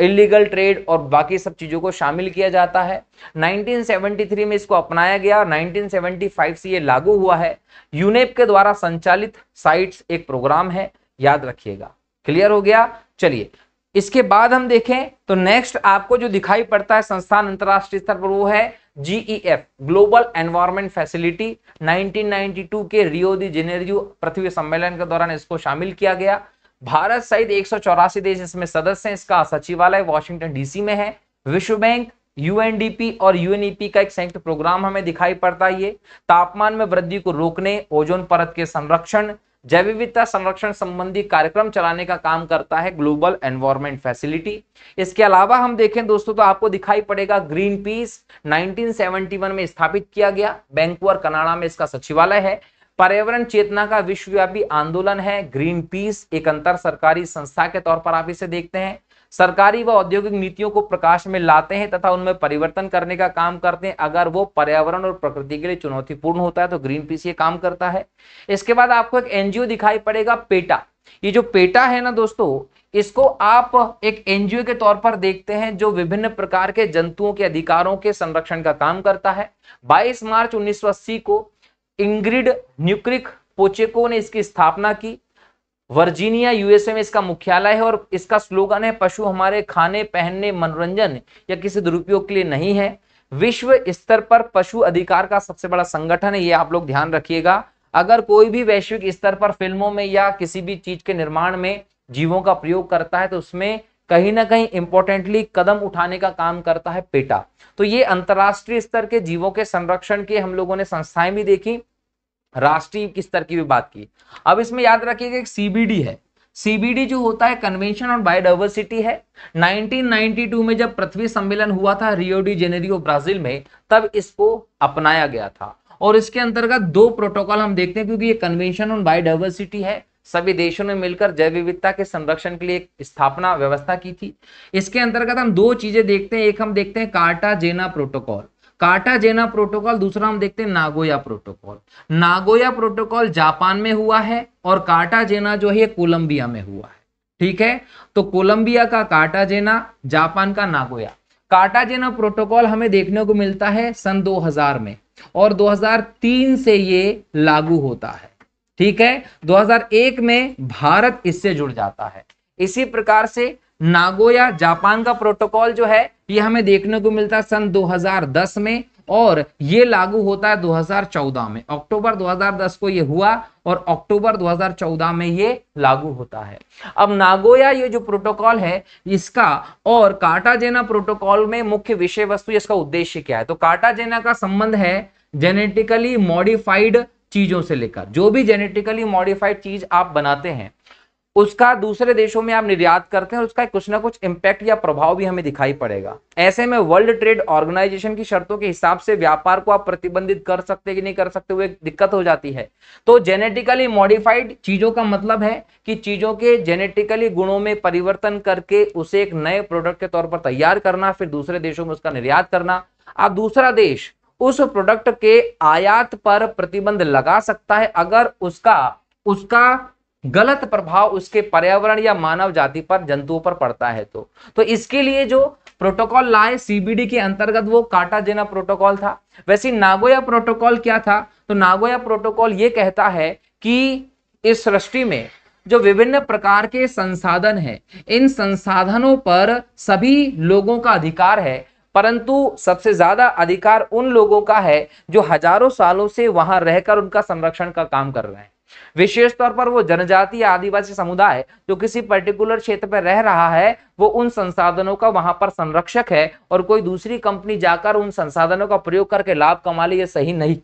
इलीगल ट्रेड और बाकी सब चीज़ों को शामिल किया जाता है 1973 में इसको अपनाया गया और 1975 से ये लागू हुआ है यूनेप के द्वारा संचालित साइट्स एक प्रोग्राम है याद रखिएगा क्लियर हो गया चलिए इसके बाद हम देखें तो नेक्स्ट आपको जो दिखाई पड़ता है संस्थान अंतर्राष्ट्रीय स्तर पर वो है जीईएफ ग्लोबल एनवायरमेंट फैसिलिटी 1992 के रियो दी जेनेरियो पृथ्वी सम्मेलन के दौरान इसको शामिल किया गया भारत सहित एक देश इसमें सदस्य हैं इसका सचिवालय वॉशिंगटन डीसी में है विश्व बैंक यूएनडीपी और यूएनईपी e का एक संयुक्त प्रोग्राम हमें दिखाई पड़ता है ये तापमान में वृद्धि को रोकने ओजोन परत के संरक्षण जैव विविधता संरक्षण संबंधी कार्यक्रम चलाने का काम करता है ग्लोबल एनवायरमेंट फैसिलिटी इसके अलावा हम देखें दोस्तों तो आपको दिखाई पड़ेगा ग्रीन पीस 1971 में स्थापित किया गया बैंकुअर कनाडा में इसका सचिवालय है पर्यावरण चेतना का विश्वव्यापी आंदोलन है ग्रीन पीस एक अंतर सरकारी संस्था के तौर पर आप इसे देखते हैं सरकारी व औद्योगिक नीतियों को प्रकाश में लाते हैं तथा उनमें परिवर्तन करने का काम करते हैं अगर वो पर्यावरण और प्रकृति के लिए चुनौतीपूर्ण होता है तो ग्रीन पीस ये काम करता है इसके बाद आपको एक एनजीओ दिखाई पड़ेगा पेटा ये जो पेटा है ना दोस्तों इसको आप एक एनजीओ के तौर पर देखते हैं जो विभिन्न प्रकार के जंतुओं के अधिकारों के संरक्षण का काम करता है 22 मार्च 1980 को इंग्रिड न्यूक्रिक पोचेको ने इसकी स्थापना की वर्जीनिया यूएसए में इसका मुख्यालय है और इसका स्लोगन है पशु हमारे खाने पहनने मनोरंजन या किसी दुरुपयोग के लिए नहीं है विश्व स्तर पर पशु अधिकार का सबसे बड़ा संगठन है ये आप लोग ध्यान रखिएगा अगर कोई भी वैश्विक स्तर पर फिल्मों में या किसी भी चीज के निर्माण में जीवों का प्रयोग करता है तो उसमें कहीं ना कहीं इंपॉर्टेंटली कदम उठाने का काम करता है पेटा तो ये अंतर्राष्ट्रीय स्तर के जीवों के संरक्षण के हम लोगों ने संस्थाएं भी देखी राष्ट्रीय स्तर की भी बात की अब इसमें याद रखिएगा एक सीबीडी है सीबीडी जो होता है कन्वेंशन ऑन बायोडाइवर्सिटी है 1992 में जब पृथ्वी सम्मेलन हुआ था रियो डी जेनेरियो ब्राजील में तब इसको अपनाया गया था और इसके अंतर्गत दो प्रोटोकॉल हम देखते हैं क्योंकि ये कन्वेंशन ऑन बायोडाइवर्सिटी है सभी देशों ने मिलकर जैव विविधता के संरक्षण के लिए एक स्थापना व्यवस्था की थी इसके अंतर्गत हम दो चीजें देखते हैं एक हम देखते हैं Cartagena protocol Cartagena protocol दूसरा हम देखते हैं Nagoya protocol Nagoya protocol Japan में हुआ है और काटाजेना जो है कोलंबिया में हुआ है ठीक है तो कोलंबिया का काटाजेना जापान का नागोया काटाजेना प्रोटोकॉल हमें देखने को मिलता है सन 2000 में और 2003 से ये लागू होता है ठीक है 2001 में भारत इससे जुड़ जाता है इसी प्रकार से नागोया जापान का प्रोटोकॉल जो है ये हमें देखने को मिलता है सन 2010 में और ये लागू होता है 2014 में अक्टूबर 2010 को ये हुआ और अक्टूबर 2014 में ये लागू होता है अब नागोया ये जो प्रोटोकॉल है इसका और काटाजेना प्रोटोकॉल में मुख्य विषय वस्तु इसका उद्देश्य क्या है तो काटाजेना का संबंध है जेनेटिकली मॉडिफाइड चीजों से लेकर जो भी जेनेटिकली मॉडिफाइड चीज आप बनाते हैं उसका दूसरे देशों में आप निर्यात करते हैं उसका कुछ ना कुछ इम्पैक्ट या प्रभाव भी हमें दिखाई पड़ेगा ऐसे में वर्ल्ड ट्रेड ऑर्गेनाइजेशन की शर्तों के हिसाब से व्यापार को आप प्रतिबंधित कर सकते कि नहीं कर सकते हुए दिक्कत हो जाती है तो जेनेटिकली मॉडिफाइड चीजों का मतलब है कि चीजों के जेनेटिकली गुणों में परिवर्तन करके उसे एक नए प्रोडक्ट के तौर पर तैयार करना फिर दूसरे देशों में उसका निर्यात करना अब दूसरा देश उस प्रोडक्ट के आयात पर प्रतिबंध लगा सकता है अगर उसका उसका गलत प्रभाव उसके पर्यावरण या मानव जाति पर जंतुओं पर पड़ता है तो तो इसके लिए जो प्रोटोकॉल लाए सीबीडी के अंतर्गत वो काटा जेना प्रोटोकॉल था वैसे नागोया प्रोटोकॉल क्या था तो नागोया प्रोटोकॉल ये कहता है कि इस सृष्टि में जो विभिन्न प्रकार के संसाधन हैं इन संसाधनों पर सभी लोगों का अधिकार है परंतु सबसे ज्यादा अधिकार उन लोगों का है जो हजारों सालों से वहां रहकर उनका संरक्षण का काम कर रहे हैं विशेष तौर पर वो जनजातीय आदिवासी समुदाय जो किसी पर्टिकुलर क्षेत्र पर रह रहा है वो उन संसाधनों का वहां पर संरक्षक है और कोई दूसरी कंपनी जाकर उन संसाधनों का प्रयोग करके लाभ कमा ले ये सही नहीं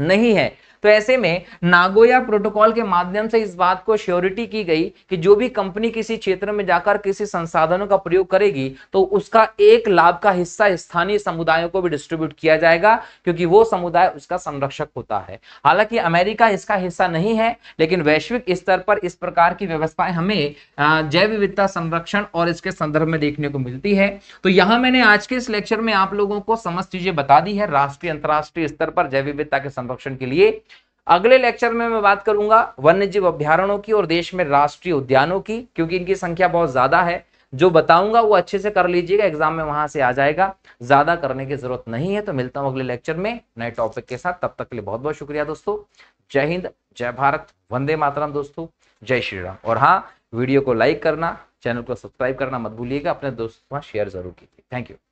नहीं है तो ऐसे में नागोया प्रोटोकॉल के माध्यम से इस बात को श्योरिटी की गई कि जो भी कंपनी किसी क्षेत्र में जाकर किसी संसाधनों का प्रयोग करेगी तो उसका एक लाभ का हिस्सा स्थानीय समुदायों को भी डिस्ट्रीब्यूट किया जाएगा क्योंकि वो समुदाय उसका संरक्षक होता है हालांकि अमेरिका इसका हिस्सा नहीं है लेकिन वैश्विक स्तर पर इस प्रकार की व्यवस्थाएं हमें जैव विविधता संरक्षण और इसके संदर्भ में देखने को मिलती है तो यहां मैंने आज के इस लेक्चर में आप लोगों को समस्त चीजें बता दी है राष्ट्रीय अंतर्राष्ट्रीय स्तर पर जैव विविधता के संरक्षण के लिए अगले लेक्चर में मैं बात करूंगा वन्य जीव अभ्यारणों की और देश में राष्ट्रीय उद्यानों की क्योंकि इनकी संख्या बहुत ज्यादा है जो बताऊंगा वो अच्छे से कर लीजिएगा एग्जाम में वहां से आ जाएगा ज्यादा करने की जरूरत नहीं है तो मिलता हूं अगले लेक्चर में नए टॉपिक के साथ तब तक के लिए बहुत बहुत शुक्रिया दोस्तों जय हिंद जय भारत वंदे मातरम दोस्तों जय श्री राम और हाँ वीडियो को लाइक करना चैनल को सब्सक्राइब करना मत भूलिएगा अपने दोस्तों शेयर जरूर कीजिए थैंक यू